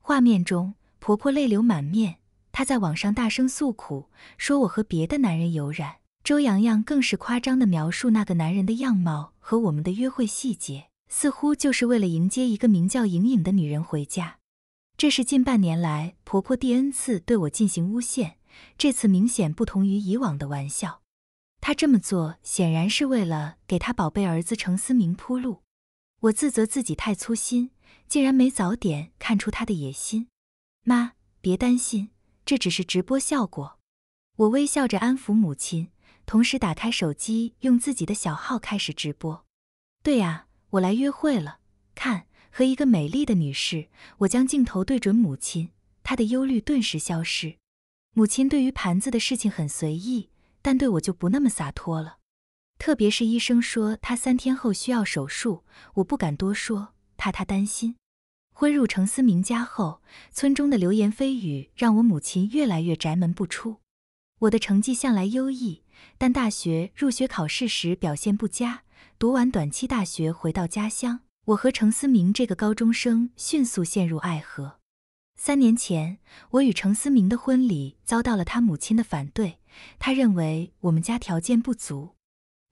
画面中，婆婆泪流满面，她在网上大声诉苦，说我和别的男人有染。周洋洋更是夸张地描述那个男人的样貌和我们的约会细节，似乎就是为了迎接一个名叫莹颖的女人回家。这是近半年来婆婆第 n 次对我进行诬陷，这次明显不同于以往的玩笑。他这么做显然是为了给他宝贝儿子程思明铺路。我自责自己太粗心，竟然没早点看出他的野心。妈，别担心，这只是直播效果。我微笑着安抚母亲，同时打开手机，用自己的小号开始直播。对呀，我来约会了，看，和一个美丽的女士。我将镜头对准母亲，她的忧虑顿时消失。母亲对于盘子的事情很随意。但对我就不那么洒脱了，特别是医生说他三天后需要手术，我不敢多说，怕他担心。婚入程思明家后，村中的流言蜚语让我母亲越来越宅门不出。我的成绩向来优异，但大学入学考试时表现不佳。读完短期大学回到家乡，我和程思明这个高中生迅速陷入爱河。三年前，我与程思明的婚礼遭到了他母亲的反对。他认为我们家条件不足。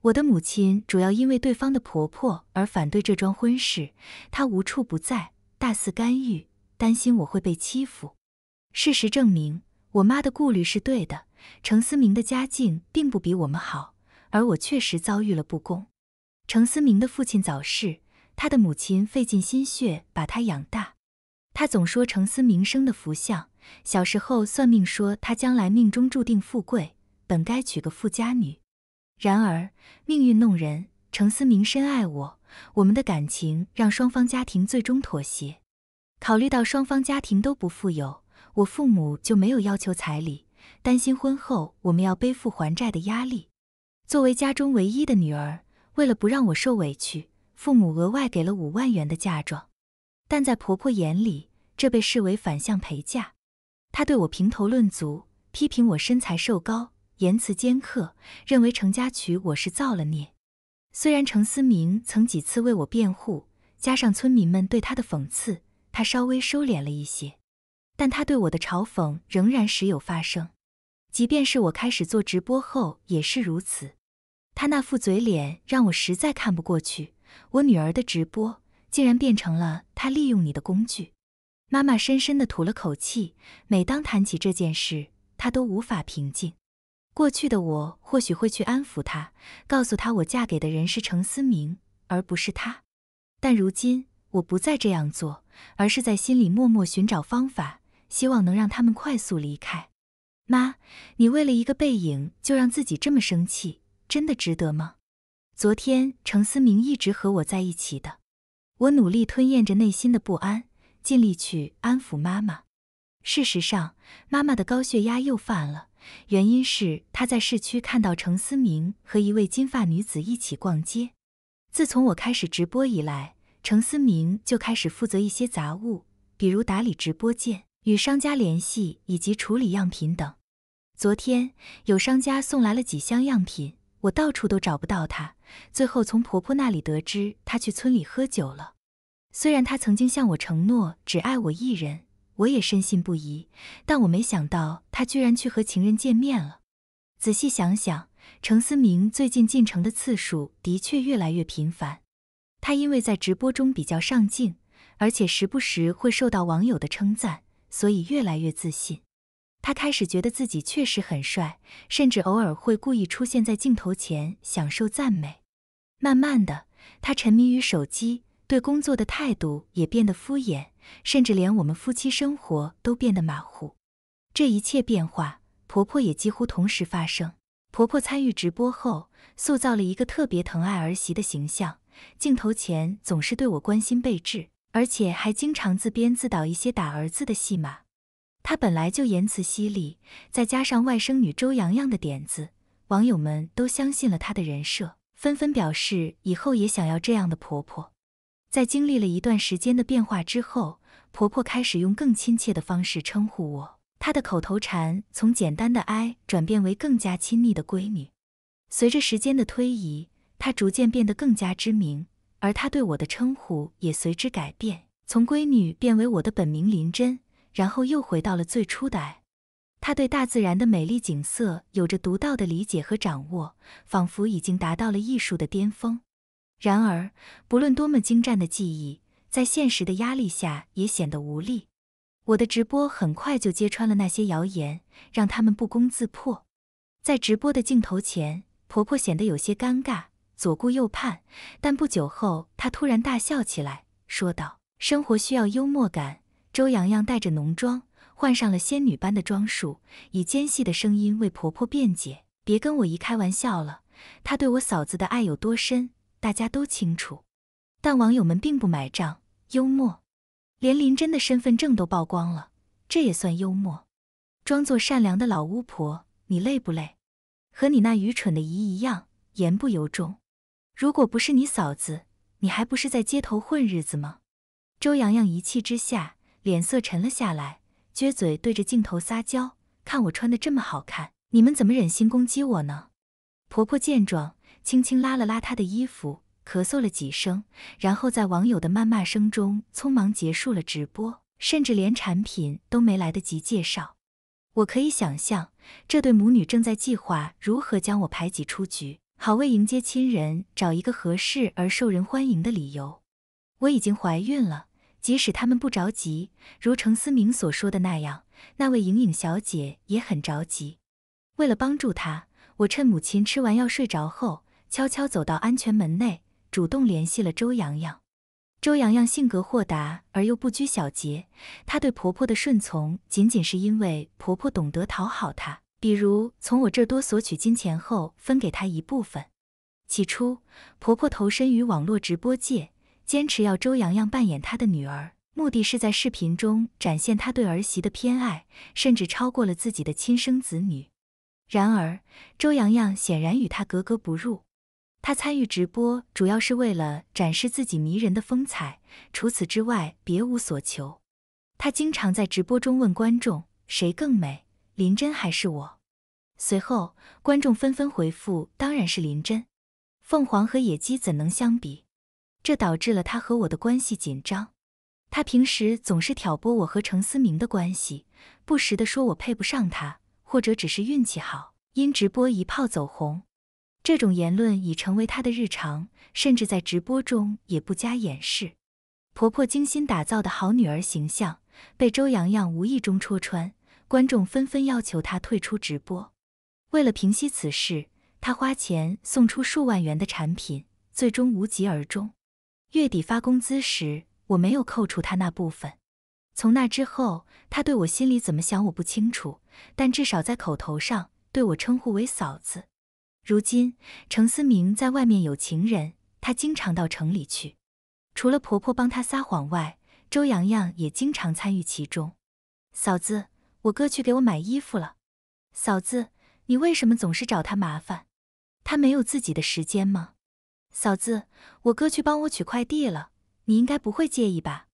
我的母亲主要因为对方的婆婆而反对这桩婚事，她无处不在，大肆干预，担心我会被欺负。事实证明，我妈的顾虑是对的。程思明的家境并不比我们好，而我确实遭遇了不公。程思明的父亲早逝，他的母亲费尽心血把他养大。他总说程思明生的福相，小时候算命说他将来命中注定富贵，本该娶个富家女。然而命运弄人，程思明深爱我，我们的感情让双方家庭最终妥协。考虑到双方家庭都不富有，我父母就没有要求彩礼，担心婚后我们要背负还债的压力。作为家中唯一的女儿，为了不让我受委屈，父母额外给了五万元的嫁妆。但在婆婆眼里，这被视为反向陪嫁。她对我评头论足，批评我身材瘦高，言辞尖刻，认为程家娶我是造了孽。虽然程思明曾几次为我辩护，加上村民们对他的讽刺，他稍微收敛了一些，但他对我的嘲讽仍然时有发生。即便是我开始做直播后也是如此。他那副嘴脸让我实在看不过去。我女儿的直播。竟然变成了他利用你的工具，妈妈深深的吐了口气。每当谈起这件事，她都无法平静。过去的我或许会去安抚她，告诉她我嫁给的人是程思明，而不是他。但如今我不再这样做，而是在心里默默寻找方法，希望能让他们快速离开。妈，你为了一个背影就让自己这么生气，真的值得吗？昨天程思明一直和我在一起的。我努力吞咽着内心的不安，尽力去安抚妈妈。事实上，妈妈的高血压又犯了，原因是她在市区看到程思明和一位金发女子一起逛街。自从我开始直播以来，程思明就开始负责一些杂物，比如打理直播间、与商家联系以及处理样品等。昨天有商家送来了几箱样品。我到处都找不到他，最后从婆婆那里得知他去村里喝酒了。虽然他曾经向我承诺只爱我一人，我也深信不疑，但我没想到他居然去和情人见面了。仔细想想，程思明最近进城的次数的确越来越频繁。他因为在直播中比较上镜，而且时不时会受到网友的称赞，所以越来越自信。他开始觉得自己确实很帅，甚至偶尔会故意出现在镜头前享受赞美。慢慢的，他沉迷于手机，对工作的态度也变得敷衍，甚至连我们夫妻生活都变得马虎。这一切变化，婆婆也几乎同时发生。婆婆参与直播后，塑造了一个特别疼爱儿媳的形象，镜头前总是对我关心备至，而且还经常自编自导一些打儿子的戏码。她本来就言辞犀利，再加上外甥女周洋洋的点子，网友们都相信了她的人设，纷纷表示以后也想要这样的婆婆。在经历了一段时间的变化之后，婆婆开始用更亲切的方式称呼我，她的口头禅从简单的“哎”转变为更加亲密的“闺女”。随着时间的推移，她逐渐变得更加知名，而她对我的称呼也随之改变，从“闺女”变为我的本名林真。然后又回到了最初的爱。他对大自然的美丽景色有着独到的理解和掌握，仿佛已经达到了艺术的巅峰。然而，不论多么精湛的技艺，在现实的压力下也显得无力。我的直播很快就揭穿了那些谣言，让他们不攻自破。在直播的镜头前，婆婆显得有些尴尬，左顾右盼。但不久后，她突然大笑起来，说道：“生活需要幽默感。”周洋洋带着浓妆，换上了仙女般的装束，以尖细的声音为婆婆辩解：“别跟我姨开玩笑了，她对我嫂子的爱有多深，大家都清楚。”但网友们并不买账，幽默，连林真的身份证都曝光了，这也算幽默？装作善良的老巫婆，你累不累？和你那愚蠢的姨一样，言不由衷。如果不是你嫂子，你还不是在街头混日子吗？周洋洋一气之下。脸色沉了下来，撅嘴对着镜头撒娇，看我穿的这么好看，你们怎么忍心攻击我呢？婆婆见状，轻轻拉了拉她的衣服，咳嗽了几声，然后在网友的谩骂声中匆忙结束了直播，甚至连产品都没来得及介绍。我可以想象，这对母女正在计划如何将我排挤出局，好为迎接亲人找一个合适而受人欢迎的理由。我已经怀孕了。即使他们不着急，如程思明所说的那样，那位莹颖小姐也很着急。为了帮助她，我趁母亲吃完药睡着后，悄悄走到安全门内，主动联系了周洋洋。周洋洋性格豁达而又不拘小节，她对婆婆的顺从，仅仅是因为婆婆懂得讨好她，比如从我这儿多索取金钱后分给她一部分。起初，婆婆投身于网络直播界。坚持要周洋洋扮演她的女儿，目的是在视频中展现他对儿媳的偏爱，甚至超过了自己的亲生子女。然而，周洋洋显然与他格格不入。他参与直播主要是为了展示自己迷人的风采，除此之外别无所求。他经常在直播中问观众：“谁更美，林真还是我？”随后，观众纷纷回复：“当然是林真，凤凰和野鸡怎能相比？”这导致了她和我的关系紧张，她平时总是挑拨我和程思明的关系，不时的说我配不上他，或者只是运气好，因直播一炮走红，这种言论已成为她的日常，甚至在直播中也不加掩饰。婆婆精心打造的好女儿形象被周洋洋无意中戳穿，观众纷纷要求她退出直播。为了平息此事，她花钱送出数万元的产品，最终无疾而终。月底发工资时，我没有扣除他那部分。从那之后，他对我心里怎么想我不清楚，但至少在口头上对我称呼为嫂子。如今，程思明在外面有情人，他经常到城里去。除了婆婆帮他撒谎外，周洋洋也经常参与其中。嫂子，我哥去给我买衣服了。嫂子，你为什么总是找他麻烦？他没有自己的时间吗？嫂子，我哥去帮我取快递了，你应该不会介意吧？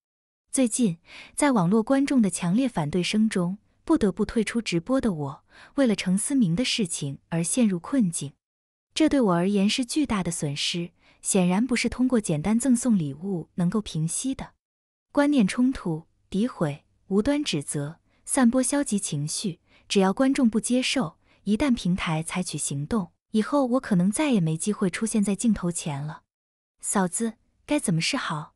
最近，在网络观众的强烈反对声中，不得不退出直播的我，为了程思明的事情而陷入困境，这对我而言是巨大的损失，显然不是通过简单赠送礼物能够平息的。观念冲突、诋毁、无端指责、散播消极情绪，只要观众不接受，一旦平台采取行动。以后我可能再也没机会出现在镜头前了，嫂子该怎么是好？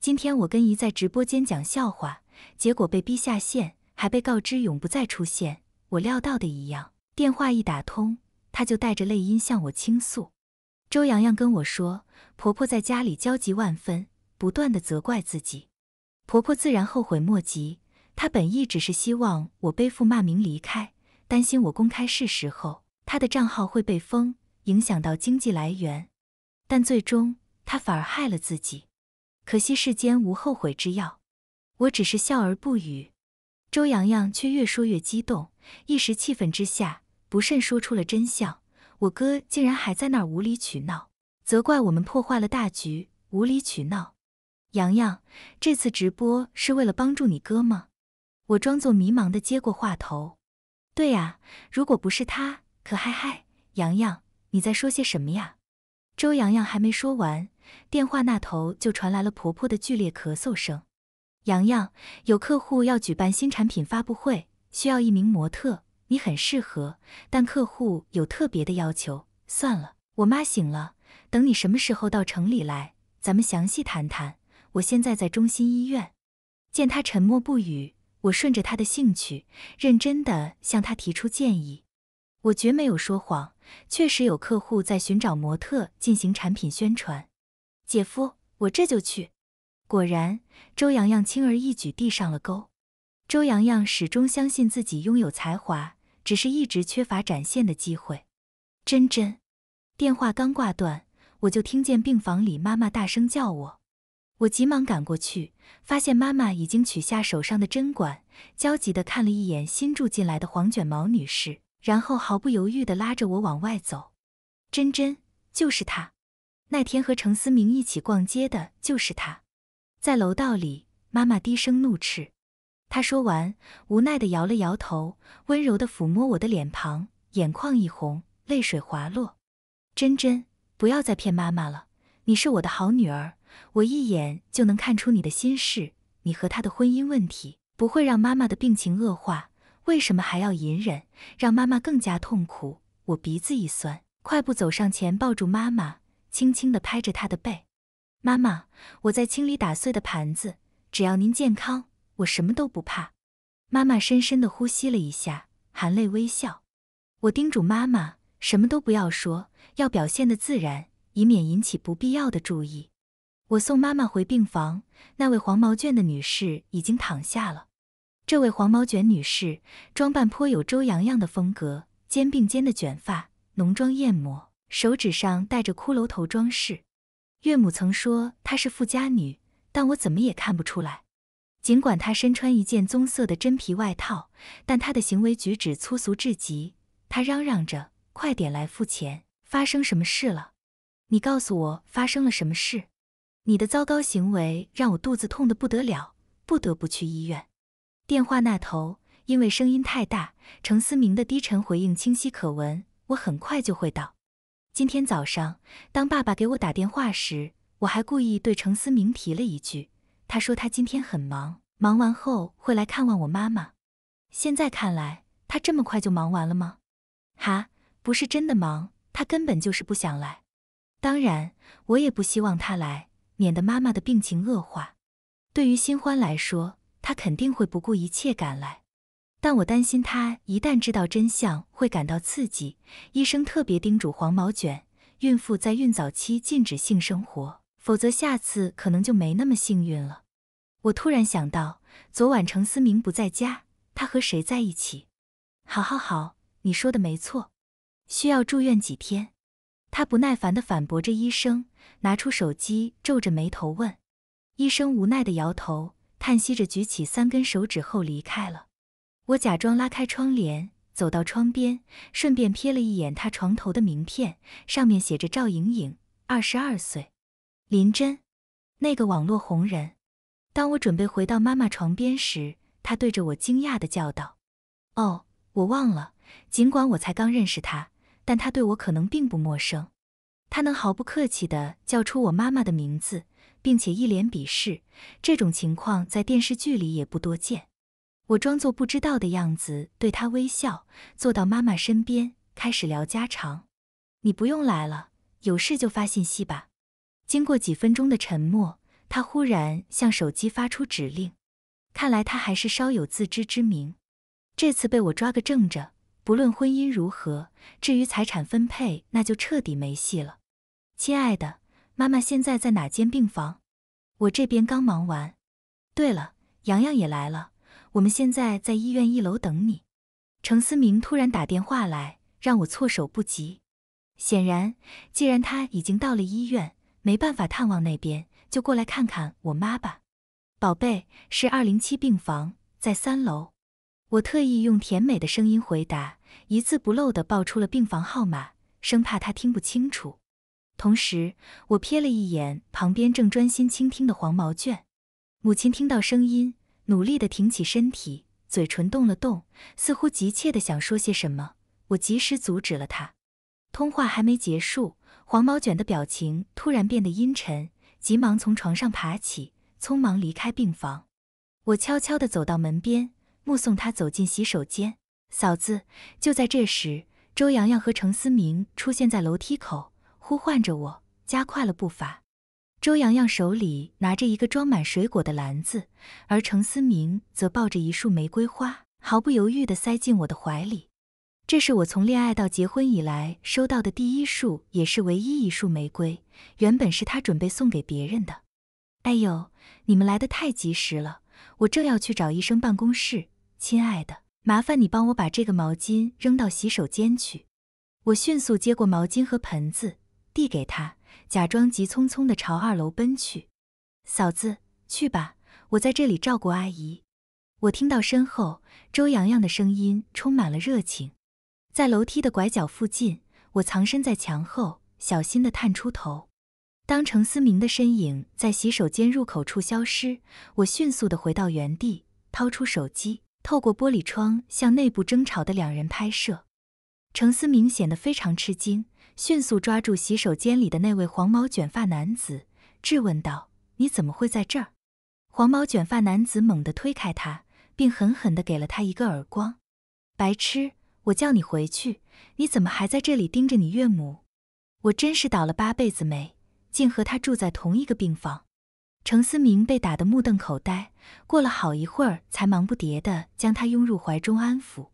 今天我跟姨在直播间讲笑话，结果被逼下线，还被告知永不再出现。我料到的一样，电话一打通，她就带着泪音向我倾诉。周洋洋跟我说，婆婆在家里焦急万分，不断的责怪自己。婆婆自然后悔莫及，她本意只是希望我背负骂名离开，担心我公开事实后。他的账号会被封，影响到经济来源，但最终他反而害了自己。可惜世间无后悔之药。我只是笑而不语。周洋洋却越说越激动，一时气愤之下，不慎说出了真相。我哥竟然还在那儿无理取闹，责怪我们破坏了大局，无理取闹。洋洋，这次直播是为了帮助你哥吗？我装作迷茫的接过话头。对呀，如果不是他。可嗨嗨，洋洋，你在说些什么呀？周洋洋还没说完，电话那头就传来了婆婆的剧烈咳嗽声。洋洋，有客户要举办新产品发布会，需要一名模特，你很适合，但客户有特别的要求。算了，我妈醒了，等你什么时候到城里来，咱们详细谈谈。我现在在中心医院。见她沉默不语，我顺着她的兴趣，认真的向她提出建议。我绝没有说谎，确实有客户在寻找模特进行产品宣传。姐夫，我这就去。果然，周洋洋轻而易举地上了钩。周洋洋始终相信自己拥有才华，只是一直缺乏展现的机会。真真，电话刚挂断，我就听见病房里妈妈大声叫我。我急忙赶过去，发现妈妈已经取下手上的针管，焦急地看了一眼新住进来的黄卷毛女士。然后毫不犹豫的拉着我往外走，真真，就是他，那天和程思明一起逛街的就是他，在楼道里，妈妈低声怒斥。他说完，无奈的摇了摇头，温柔的抚摸我的脸庞，眼眶一红，泪水滑落。真真，不要再骗妈妈了，你是我的好女儿，我一眼就能看出你的心事，你和他的婚姻问题不会让妈妈的病情恶化。为什么还要隐忍，让妈妈更加痛苦？我鼻子一酸，快步走上前，抱住妈妈，轻轻的拍着她的背。妈妈，我在清理打碎的盘子，只要您健康，我什么都不怕。妈妈深深的呼吸了一下，含泪微笑。我叮嘱妈妈，什么都不要说，要表现的自然，以免引起不必要的注意。我送妈妈回病房，那位黄毛卷的女士已经躺下了。这位黄毛卷女士装扮颇有周洋洋的风格，肩并肩的卷发，浓妆艳抹，手指上戴着骷髅头装饰。岳母曾说她是富家女，但我怎么也看不出来。尽管她身穿一件棕色的真皮外套，但她的行为举止粗俗至极。她嚷嚷着：“快点来付钱！发生什么事了？你告诉我发生了什么事？你的糟糕行为让我肚子痛得不得了，不得不去医院。”电话那头，因为声音太大，程思明的低沉回应清晰可闻。我很快就会到。今天早上，当爸爸给我打电话时，我还故意对程思明提了一句。他说他今天很忙，忙完后会来看望我妈妈。现在看来，他这么快就忙完了吗？哈，不是真的忙，他根本就是不想来。当然，我也不希望他来，免得妈妈的病情恶化。对于新欢来说。他肯定会不顾一切赶来，但我担心他一旦知道真相会感到刺激。医生特别叮嘱黄毛卷，孕妇在孕早期禁止性生活，否则下次可能就没那么幸运了。我突然想到，昨晚程思明不在家，他和谁在一起？好好好，你说的没错，需要住院几天？他不耐烦地反驳着。医生拿出手机，皱着眉头问。医生无奈地摇头。叹息着举起三根手指后离开了。我假装拉开窗帘，走到窗边，顺便瞥了一眼他床头的名片，上面写着赵颖颖，二十二岁，林真，那个网络红人。当我准备回到妈妈床边时，他对着我惊讶的叫道：“哦，我忘了。尽管我才刚认识他，但他对我可能并不陌生。他能毫不客气的叫出我妈妈的名字。”并且一脸鄙视，这种情况在电视剧里也不多见。我装作不知道的样子，对他微笑，坐到妈妈身边，开始聊家常。你不用来了，有事就发信息吧。经过几分钟的沉默，他忽然向手机发出指令。看来他还是稍有自知之明。这次被我抓个正着，不论婚姻如何，至于财产分配，那就彻底没戏了。亲爱的。妈妈现在在哪间病房？我这边刚忙完。对了，洋洋也来了，我们现在在医院一楼等你。程思明突然打电话来，让我措手不及。显然，既然他已经到了医院，没办法探望那边，就过来看看我妈吧。宝贝，是二零七病房，在三楼。我特意用甜美的声音回答，一字不漏地报出了病房号码，生怕他听不清楚。同时，我瞥了一眼旁边正专心倾听的黄毛卷。母亲听到声音，努力地挺起身体，嘴唇动了动，似乎急切地想说些什么。我及时阻止了她。通话还没结束，黄毛卷的表情突然变得阴沉，急忙从床上爬起，匆忙离开病房。我悄悄地走到门边，目送他走进洗手间。嫂子，就在这时，周洋洋和程思明出现在楼梯口。呼唤着我，加快了步伐。周洋洋手里拿着一个装满水果的篮子，而程思明则抱着一束玫瑰花，毫不犹豫地塞进我的怀里。这是我从恋爱到结婚以来收到的第一束，也是唯一一束玫瑰。原本是他准备送给别人的。哎呦，你们来的太及时了！我正要去找医生办公室，亲爱的，麻烦你帮我把这个毛巾扔到洗手间去。我迅速接过毛巾和盆子。递给他，假装急匆匆地朝二楼奔去。嫂子，去吧，我在这里照顾阿姨。我听到身后周洋洋的声音，充满了热情。在楼梯的拐角附近，我藏身在墙后，小心地探出头。当程思明的身影在洗手间入口处消失，我迅速地回到原地，掏出手机，透过玻璃窗向内部争吵的两人拍摄。程思明显得非常吃惊。迅速抓住洗手间里的那位黄毛卷发男子，质问道：“你怎么会在这儿？”黄毛卷发男子猛地推开他，并狠狠地给了他一个耳光：“白痴！我叫你回去，你怎么还在这里盯着你岳母？我真是倒了八辈子霉，竟和他住在同一个病房。”程思明被打得目瞪口呆，过了好一会儿，才忙不迭地将他拥入怀中安抚：“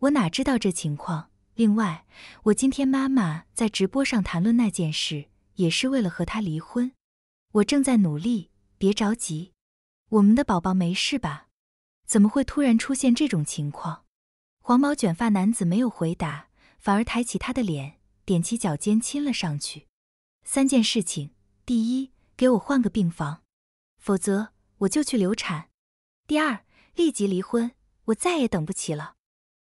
我哪知道这情况。”另外，我今天妈妈在直播上谈论那件事，也是为了和他离婚。我正在努力，别着急。我们的宝宝没事吧？怎么会突然出现这种情况？黄毛卷发男子没有回答，反而抬起他的脸，踮起脚尖亲了上去。三件事情：第一，给我换个病房，否则我就去流产；第二，立即离婚，我再也等不起了；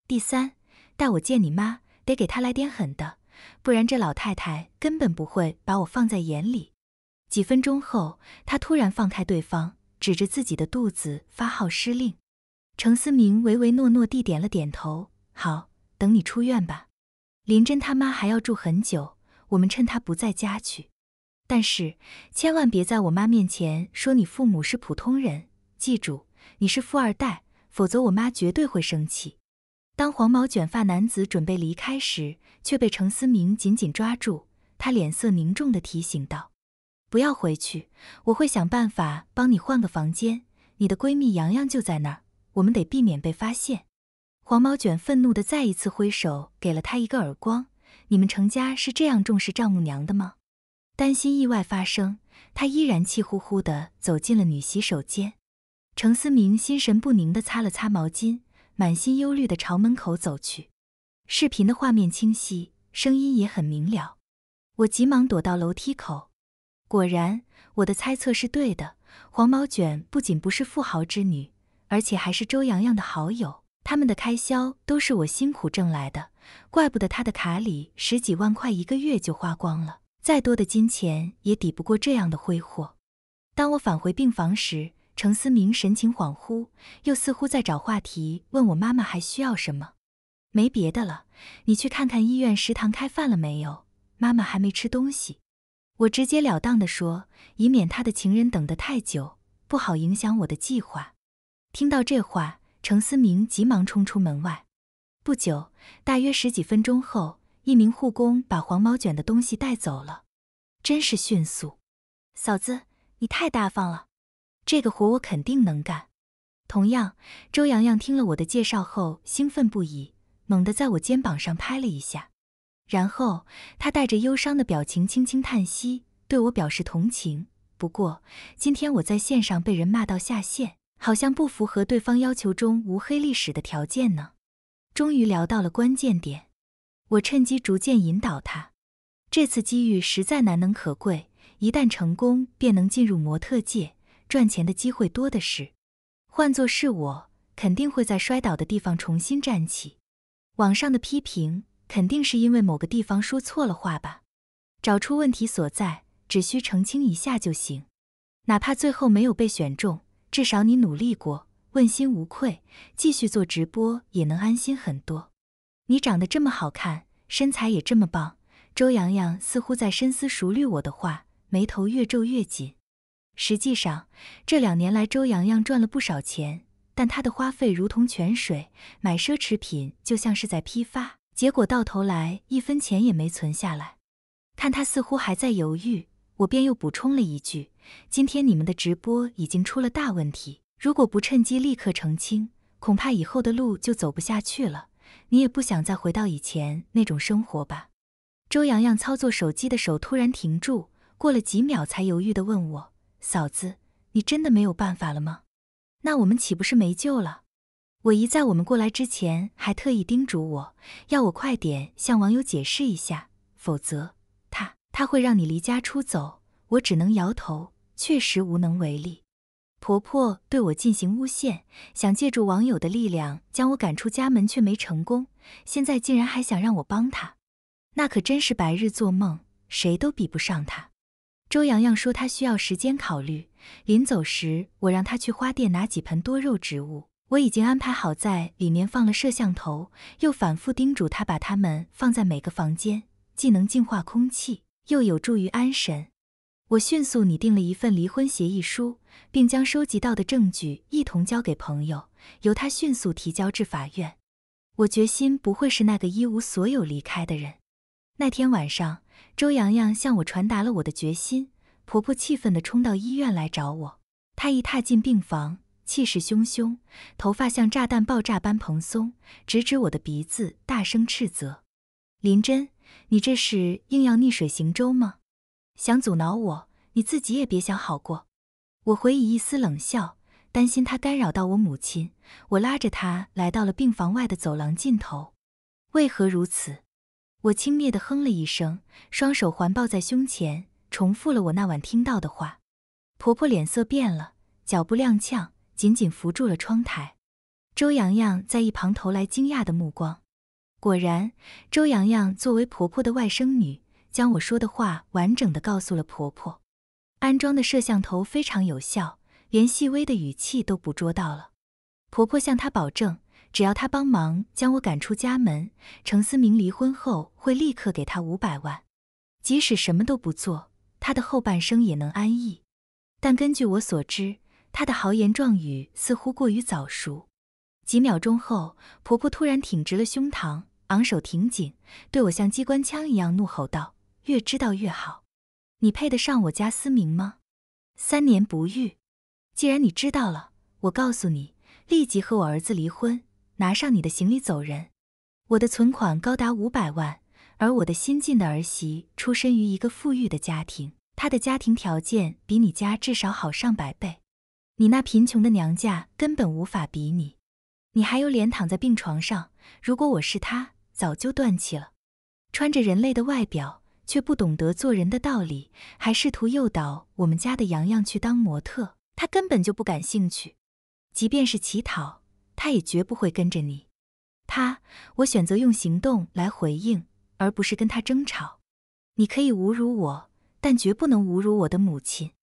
第三，带我见你妈。得给他来点狠的，不然这老太太根本不会把我放在眼里。几分钟后，他突然放开对方，指着自己的肚子发号施令。程思明唯唯诺诺地点了点头：“好，等你出院吧。林真他妈还要住很久，我们趁他不在家去。但是千万别在我妈面前说你父母是普通人，记住，你是富二代，否则我妈绝对会生气。”当黄毛卷发男子准备离开时，却被程思明紧紧抓住。他脸色凝重地提醒道：“不要回去，我会想办法帮你换个房间。你的闺蜜洋洋就在那儿，我们得避免被发现。”黄毛卷愤怒地再一次挥手，给了他一个耳光。“你们程家是这样重视丈母娘的吗？”担心意外发生，他依然气呼呼地走进了女洗手间。程思明心神不宁地擦了擦毛巾。满心忧虑地朝门口走去，视频的画面清晰，声音也很明了。我急忙躲到楼梯口，果然，我的猜测是对的。黄毛卷不仅不是富豪之女，而且还是周洋洋的好友。他们的开销都是我辛苦挣来的，怪不得他的卡里十几万块一个月就花光了。再多的金钱也抵不过这样的挥霍。当我返回病房时，程思明神情恍惚，又似乎在找话题，问我妈妈还需要什么？没别的了，你去看看医院食堂开饭了没有？妈妈还没吃东西。我直截了当地说，以免他的情人等得太久，不好影响我的计划。听到这话，程思明急忙冲出门外。不久，大约十几分钟后，一名护工把黄毛卷的东西带走了，真是迅速。嫂子，你太大方了。这个活我肯定能干。同样，周洋洋听了我的介绍后，兴奋不已，猛地在我肩膀上拍了一下，然后他带着忧伤的表情轻轻叹息，对我表示同情。不过，今天我在线上被人骂到下线，好像不符合对方要求中无黑历史的条件呢。终于聊到了关键点，我趁机逐渐引导他。这次机遇实在难能可贵，一旦成功，便能进入模特界。赚钱的机会多的是，换作是我，肯定会在摔倒的地方重新站起。网上的批评肯定是因为某个地方说错了话吧？找出问题所在，只需澄清一下就行。哪怕最后没有被选中，至少你努力过，问心无愧，继续做直播也能安心很多。你长得这么好看，身材也这么棒。周洋洋似乎在深思熟虑我的话，眉头越皱越紧。实际上，这两年来，周洋洋赚了不少钱，但她的花费如同泉水，买奢侈品就像是在批发，结果到头来一分钱也没存下来。看他似乎还在犹豫，我便又补充了一句：“今天你们的直播已经出了大问题，如果不趁机立刻澄清，恐怕以后的路就走不下去了。你也不想再回到以前那种生活吧？”周洋洋操作手机的手突然停住，过了几秒才犹豫地问我。嫂子，你真的没有办法了吗？那我们岂不是没救了？我姨在我们过来之前还特意叮嘱我，要我快点向网友解释一下，否则她她会让你离家出走。我只能摇头，确实无能为力。婆婆对我进行诬陷，想借助网友的力量将我赶出家门，却没成功。现在竟然还想让我帮她，那可真是白日做梦，谁都比不上她。周洋洋说他需要时间考虑。临走时，我让他去花店拿几盆多肉植物，我已经安排好在里面放了摄像头，又反复叮嘱他把它们放在每个房间，既能净化空气，又有助于安神。我迅速拟定了一份离婚协议书，并将收集到的证据一同交给朋友，由他迅速提交至法院。我决心不会是那个一无所有离开的人。那天晚上，周洋洋向我传达了我的决心。婆婆气愤地冲到医院来找我。她一踏进病房，气势汹汹，头发像炸弹爆炸般蓬松，直指我的鼻子，大声斥责：“林真，你这是硬要逆水行舟吗？想阻挠我，你自己也别想好过。”我回以一丝冷笑，担心她干扰到我母亲，我拉着他来到了病房外的走廊尽头。为何如此？我轻蔑地哼了一声，双手环抱在胸前，重复了我那晚听到的话。婆婆脸色变了，脚步踉跄，紧紧扶住了窗台。周洋洋在一旁投来惊讶的目光。果然，周洋洋作为婆婆的外甥女，将我说的话完整的告诉了婆婆。安装的摄像头非常有效，连细微的语气都捕捉到了。婆婆向她保证。只要他帮忙将我赶出家门，程思明离婚后会立刻给他五百万，即使什么都不做，他的后半生也能安逸。但根据我所知，他的豪言壮语似乎过于早熟。几秒钟后，婆婆突然挺直了胸膛，昂首挺颈，对我像机关枪一样怒吼道：“越知道越好，你配得上我家思明吗？三年不遇，既然你知道了，我告诉你，立即和我儿子离婚。”拿上你的行李走人！我的存款高达五百万，而我的新晋的儿媳出身于一个富裕的家庭，她的家庭条件比你家至少好上百倍，你那贫穷的娘家根本无法比拟。你还有脸躺在病床上？如果我是他，早就断气了。穿着人类的外表，却不懂得做人的道理，还试图诱导我们家的阳阳去当模特，他根本就不感兴趣。即便是乞讨。他也绝不会跟着你，他，我选择用行动来回应，而不是跟他争吵。你可以侮辱我，但绝不能侮辱我的母亲。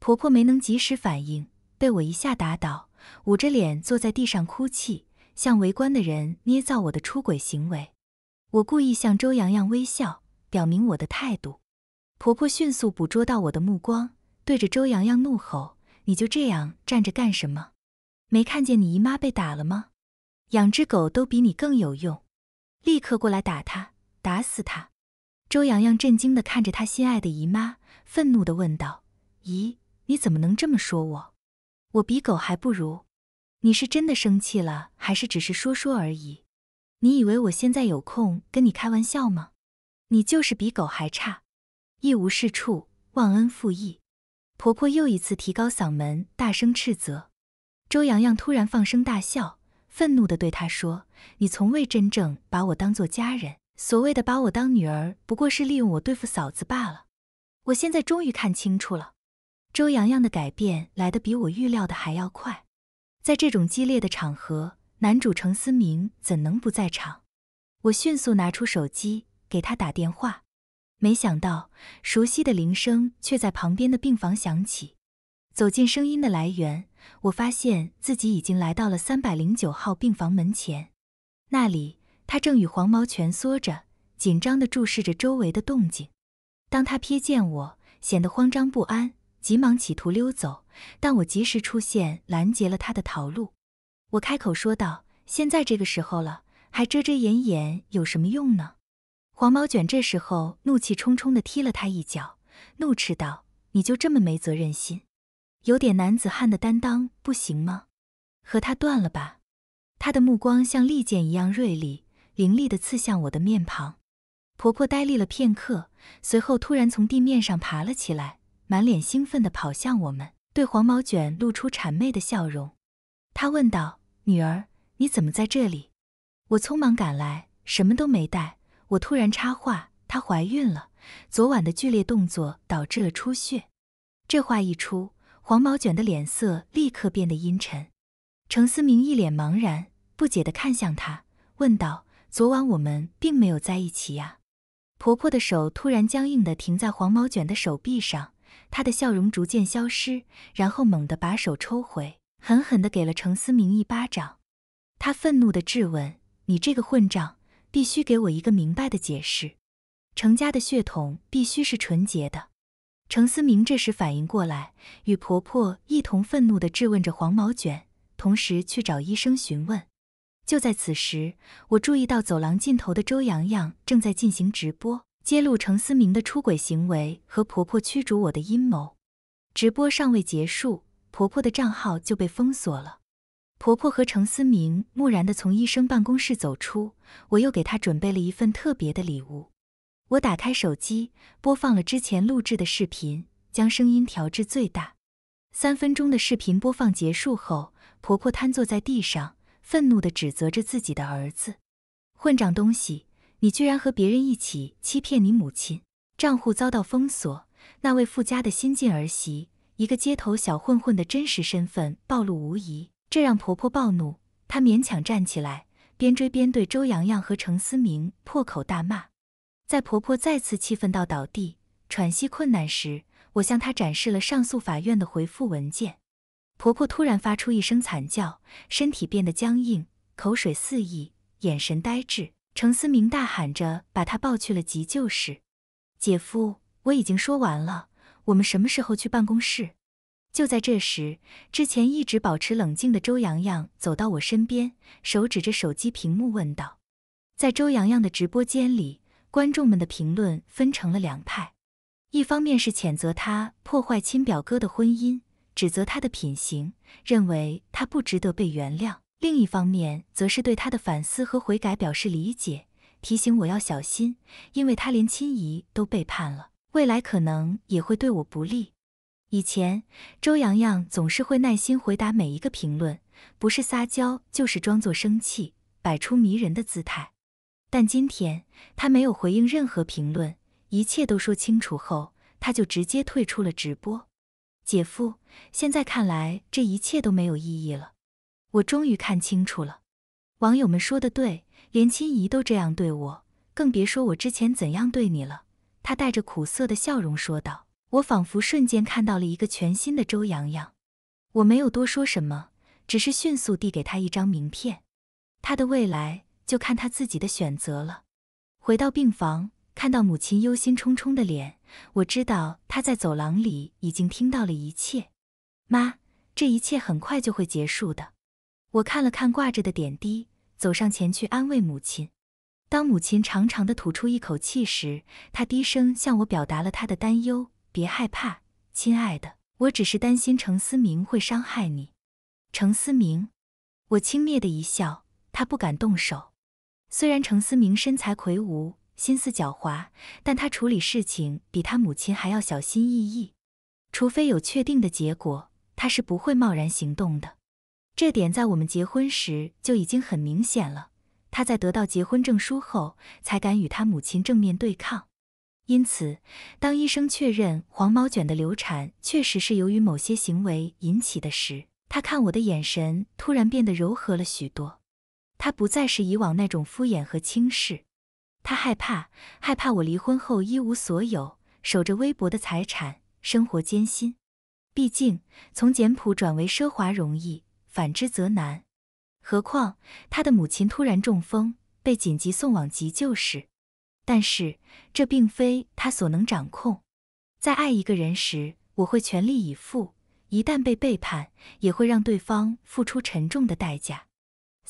婆婆没能及时反应，被我一下打倒，捂着脸坐在地上哭泣，向围观的人捏造我的出轨行为。我故意向周洋洋微笑，表明我的态度。婆婆迅速捕捉到我的目光，对着周洋洋怒吼：“你就这样站着干什么？”没看见你姨妈被打了吗？养只狗都比你更有用，立刻过来打他，打死他！周洋洋震惊地看着他心爱的姨妈，愤怒地问道：“咦，你怎么能这么说我？我比狗还不如？你是真的生气了，还是只是说说而已？你以为我现在有空跟你开玩笑吗？你就是比狗还差，一无是处，忘恩负义！”婆婆又一次提高嗓门，大声斥责。周洋洋突然放声大笑，愤怒地对他说：“你从未真正把我当做家人，所谓的把我当女儿，不过是利用我对付嫂子罢了。”我现在终于看清楚了，周洋洋的改变来得比我预料的还要快。在这种激烈的场合，男主程思明怎能不在场？我迅速拿出手机给他打电话，没想到熟悉的铃声却在旁边的病房响起。走进声音的来源。我发现自己已经来到了三百零九号病房门前，那里他正与黄毛蜷缩着，紧张地注视着周围的动静。当他瞥见我，显得慌张不安，急忙企图溜走，但我及时出现，拦截了他的逃路。我开口说道：“现在这个时候了，还遮遮掩掩，有什么用呢？”黄毛卷这时候怒气冲冲地踢了他一脚，怒斥道：“你就这么没责任心？”有点男子汉的担当不行吗？和他断了吧。他的目光像利剑一样锐利，凌厉的刺向我的面庞。婆婆呆立了片刻，随后突然从地面上爬了起来，满脸兴奋的跑向我们，对黄毛卷露出谄媚的笑容。他问道：“女儿，你怎么在这里？”我匆忙赶来，什么都没带。我突然插话：“她怀孕了，昨晚的剧烈动作导致了出血。”这话一出。黄毛卷的脸色立刻变得阴沉，程思明一脸茫然不解的看向他，问道：“昨晚我们并没有在一起呀？”婆婆的手突然僵硬的停在黄毛卷的手臂上，她的笑容逐渐消失，然后猛地把手抽回，狠狠的给了程思明一巴掌。她愤怒的质问：“你这个混账，必须给我一个明白的解释！程家的血统必须是纯洁的。”程思明这时反应过来，与婆婆一同愤怒的质问着黄毛卷，同时去找医生询问。就在此时，我注意到走廊尽头的周洋洋正在进行直播，揭露程思明的出轨行为和婆婆驱逐我的阴谋。直播尚未结束，婆婆的账号就被封锁了。婆婆和程思明木然的从医生办公室走出，我又给她准备了一份特别的礼物。我打开手机，播放了之前录制的视频，将声音调至最大。三分钟的视频播放结束后，婆婆瘫坐在地上，愤怒地指责着自己的儿子：“混账东西，你居然和别人一起欺骗你母亲！账户遭到封锁，那位富家的新晋儿媳，一个街头小混混的真实身份暴露无遗，这让婆婆暴怒。她勉强站起来，边追边对周洋洋和程思明破口大骂。”在婆婆再次气愤到倒地、喘息困难时，我向她展示了上诉法院的回复文件。婆婆突然发出一声惨叫，身体变得僵硬，口水四溢，眼神呆滞。程思明大喊着把她抱去了急救室。姐夫，我已经说完了，我们什么时候去办公室？就在这时，之前一直保持冷静的周洋洋走到我身边，手指着手机屏幕问道：“在周洋洋的直播间里。”观众们的评论分成了两派，一方面是谴责他破坏亲表哥的婚姻，指责他的品行，认为他不值得被原谅；另一方面则是对他的反思和悔改表示理解，提醒我要小心，因为他连亲姨都背叛了，未来可能也会对我不利。以前，周洋洋总是会耐心回答每一个评论，不是撒娇就是装作生气，摆出迷人的姿态。但今天他没有回应任何评论，一切都说清楚后，他就直接退出了直播。姐夫，现在看来这一切都没有意义了，我终于看清楚了。网友们说的对，连亲姨都这样对我，更别说我之前怎样对你了。他带着苦涩的笑容说道。我仿佛瞬间看到了一个全新的周洋洋。”我没有多说什么，只是迅速递给他一张名片。他的未来。就看他自己的选择了。回到病房，看到母亲忧心忡忡的脸，我知道他在走廊里已经听到了一切。妈，这一切很快就会结束的。我看了看挂着的点滴，走上前去安慰母亲。当母亲长长的吐出一口气时，她低声向我表达了她的担忧：“别害怕，亲爱的，我只是担心程思明会伤害你。”程思明，我轻蔑的一笑，他不敢动手。虽然程思明身材魁梧，心思狡猾，但他处理事情比他母亲还要小心翼翼。除非有确定的结果，他是不会贸然行动的。这点在我们结婚时就已经很明显了。他在得到结婚证书后，才敢与他母亲正面对抗。因此，当医生确认黄毛卷的流产确实是由于某些行为引起的时，他看我的眼神突然变得柔和了许多。他不再是以往那种敷衍和轻视，他害怕，害怕我离婚后一无所有，守着微薄的财产，生活艰辛。毕竟从简朴转为奢华容易，反之则难。何况他的母亲突然中风，被紧急送往急救室。但是这并非他所能掌控。在爱一个人时，我会全力以赴；一旦被背叛，也会让对方付出沉重的代价。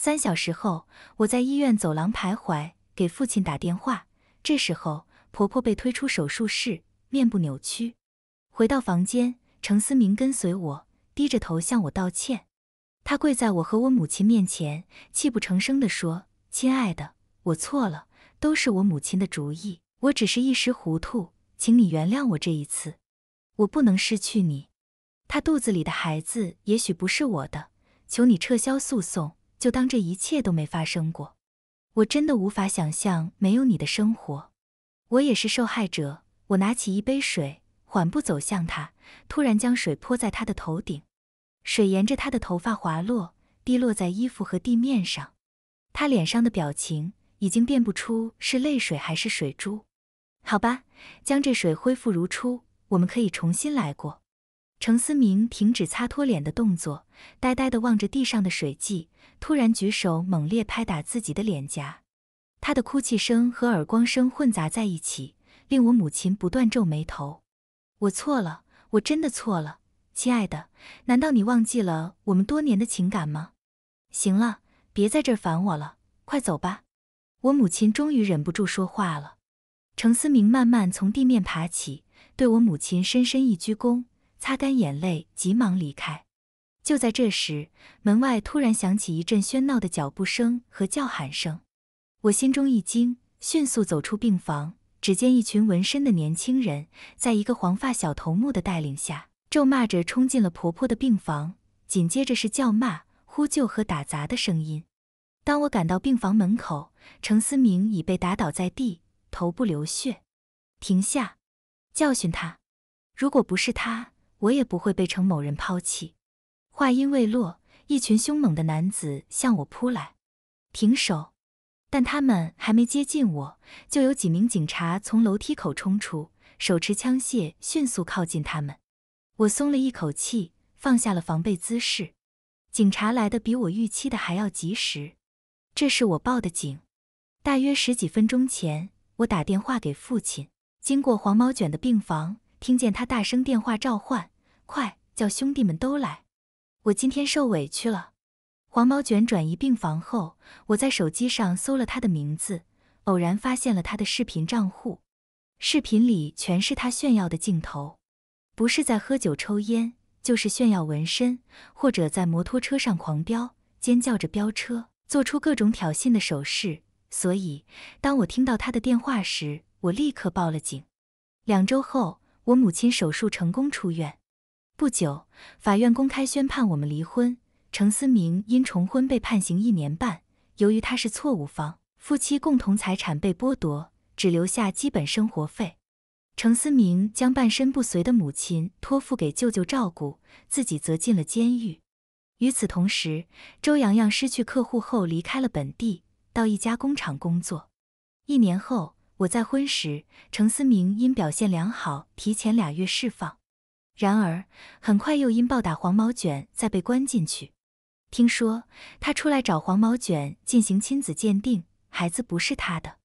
三小时后，我在医院走廊徘徊，给父亲打电话。这时候，婆婆被推出手术室，面部扭曲。回到房间，程思明跟随我，低着头向我道歉。他跪在我和我母亲面前，泣不成声地说：“亲爱的，我错了，都是我母亲的主意，我只是一时糊涂，请你原谅我这一次。我不能失去你。他肚子里的孩子也许不是我的，求你撤销诉讼。”就当这一切都没发生过，我真的无法想象没有你的生活。我也是受害者。我拿起一杯水，缓步走向他，突然将水泼在他的头顶。水沿着他的头发滑落，滴落在衣服和地面上。他脸上的表情已经辨不出是泪水还是水珠。好吧，将这水恢复如初，我们可以重新来过。程思明停止擦脱脸的动作，呆呆地望着地上的水迹，突然举手猛烈拍打自己的脸颊。他的哭泣声和耳光声混杂在一起，令我母亲不断皱眉头。我错了，我真的错了，亲爱的，难道你忘记了我们多年的情感吗？行了，别在这儿烦我了，快走吧。我母亲终于忍不住说话了。程思明慢慢从地面爬起，对我母亲深深一鞠躬。擦干眼泪，急忙离开。就在这时，门外突然响起一阵喧闹的脚步声和叫喊声，我心中一惊，迅速走出病房。只见一群纹身的年轻人，在一个黄发小头目的带领下，咒骂着冲进了婆婆的病房。紧接着是叫骂、呼救和打砸的声音。当我赶到病房门口，程思明已被打倒在地，头部流血。停下，教训他。如果不是他。我也不会被程某人抛弃。话音未落，一群凶猛的男子向我扑来。停手！但他们还没接近我，就有几名警察从楼梯口冲出，手持枪械迅速靠近他们。我松了一口气，放下了防备姿势。警察来的比我预期的还要及时。这是我报的警。大约十几分钟前，我打电话给父亲，经过黄毛卷的病房，听见他大声电话召唤。快叫兄弟们都来！我今天受委屈了。黄毛卷转移病房后，我在手机上搜了他的名字，偶然发现了他的视频账户。视频里全是他炫耀的镜头，不是在喝酒抽烟，就是炫耀纹身，或者在摩托车上狂飙，尖叫着飙车，做出各种挑衅的手势。所以，当我听到他的电话时，我立刻报了警。两周后，我母亲手术成功出院。不久，法院公开宣判我们离婚。程思明因重婚被判刑一年半。由于他是错误方，夫妻共同财产被剥夺，只留下基本生活费。程思明将半身不遂的母亲托付给舅舅照顾，自己则进了监狱。与此同时，周洋洋失去客户后离开了本地，到一家工厂工作。一年后，我再婚时，程思明因表现良好，提前俩月释放。然而，很快又因暴打黄毛卷再被关进去。听说他出来找黄毛卷进行亲子鉴定，孩子不是他的。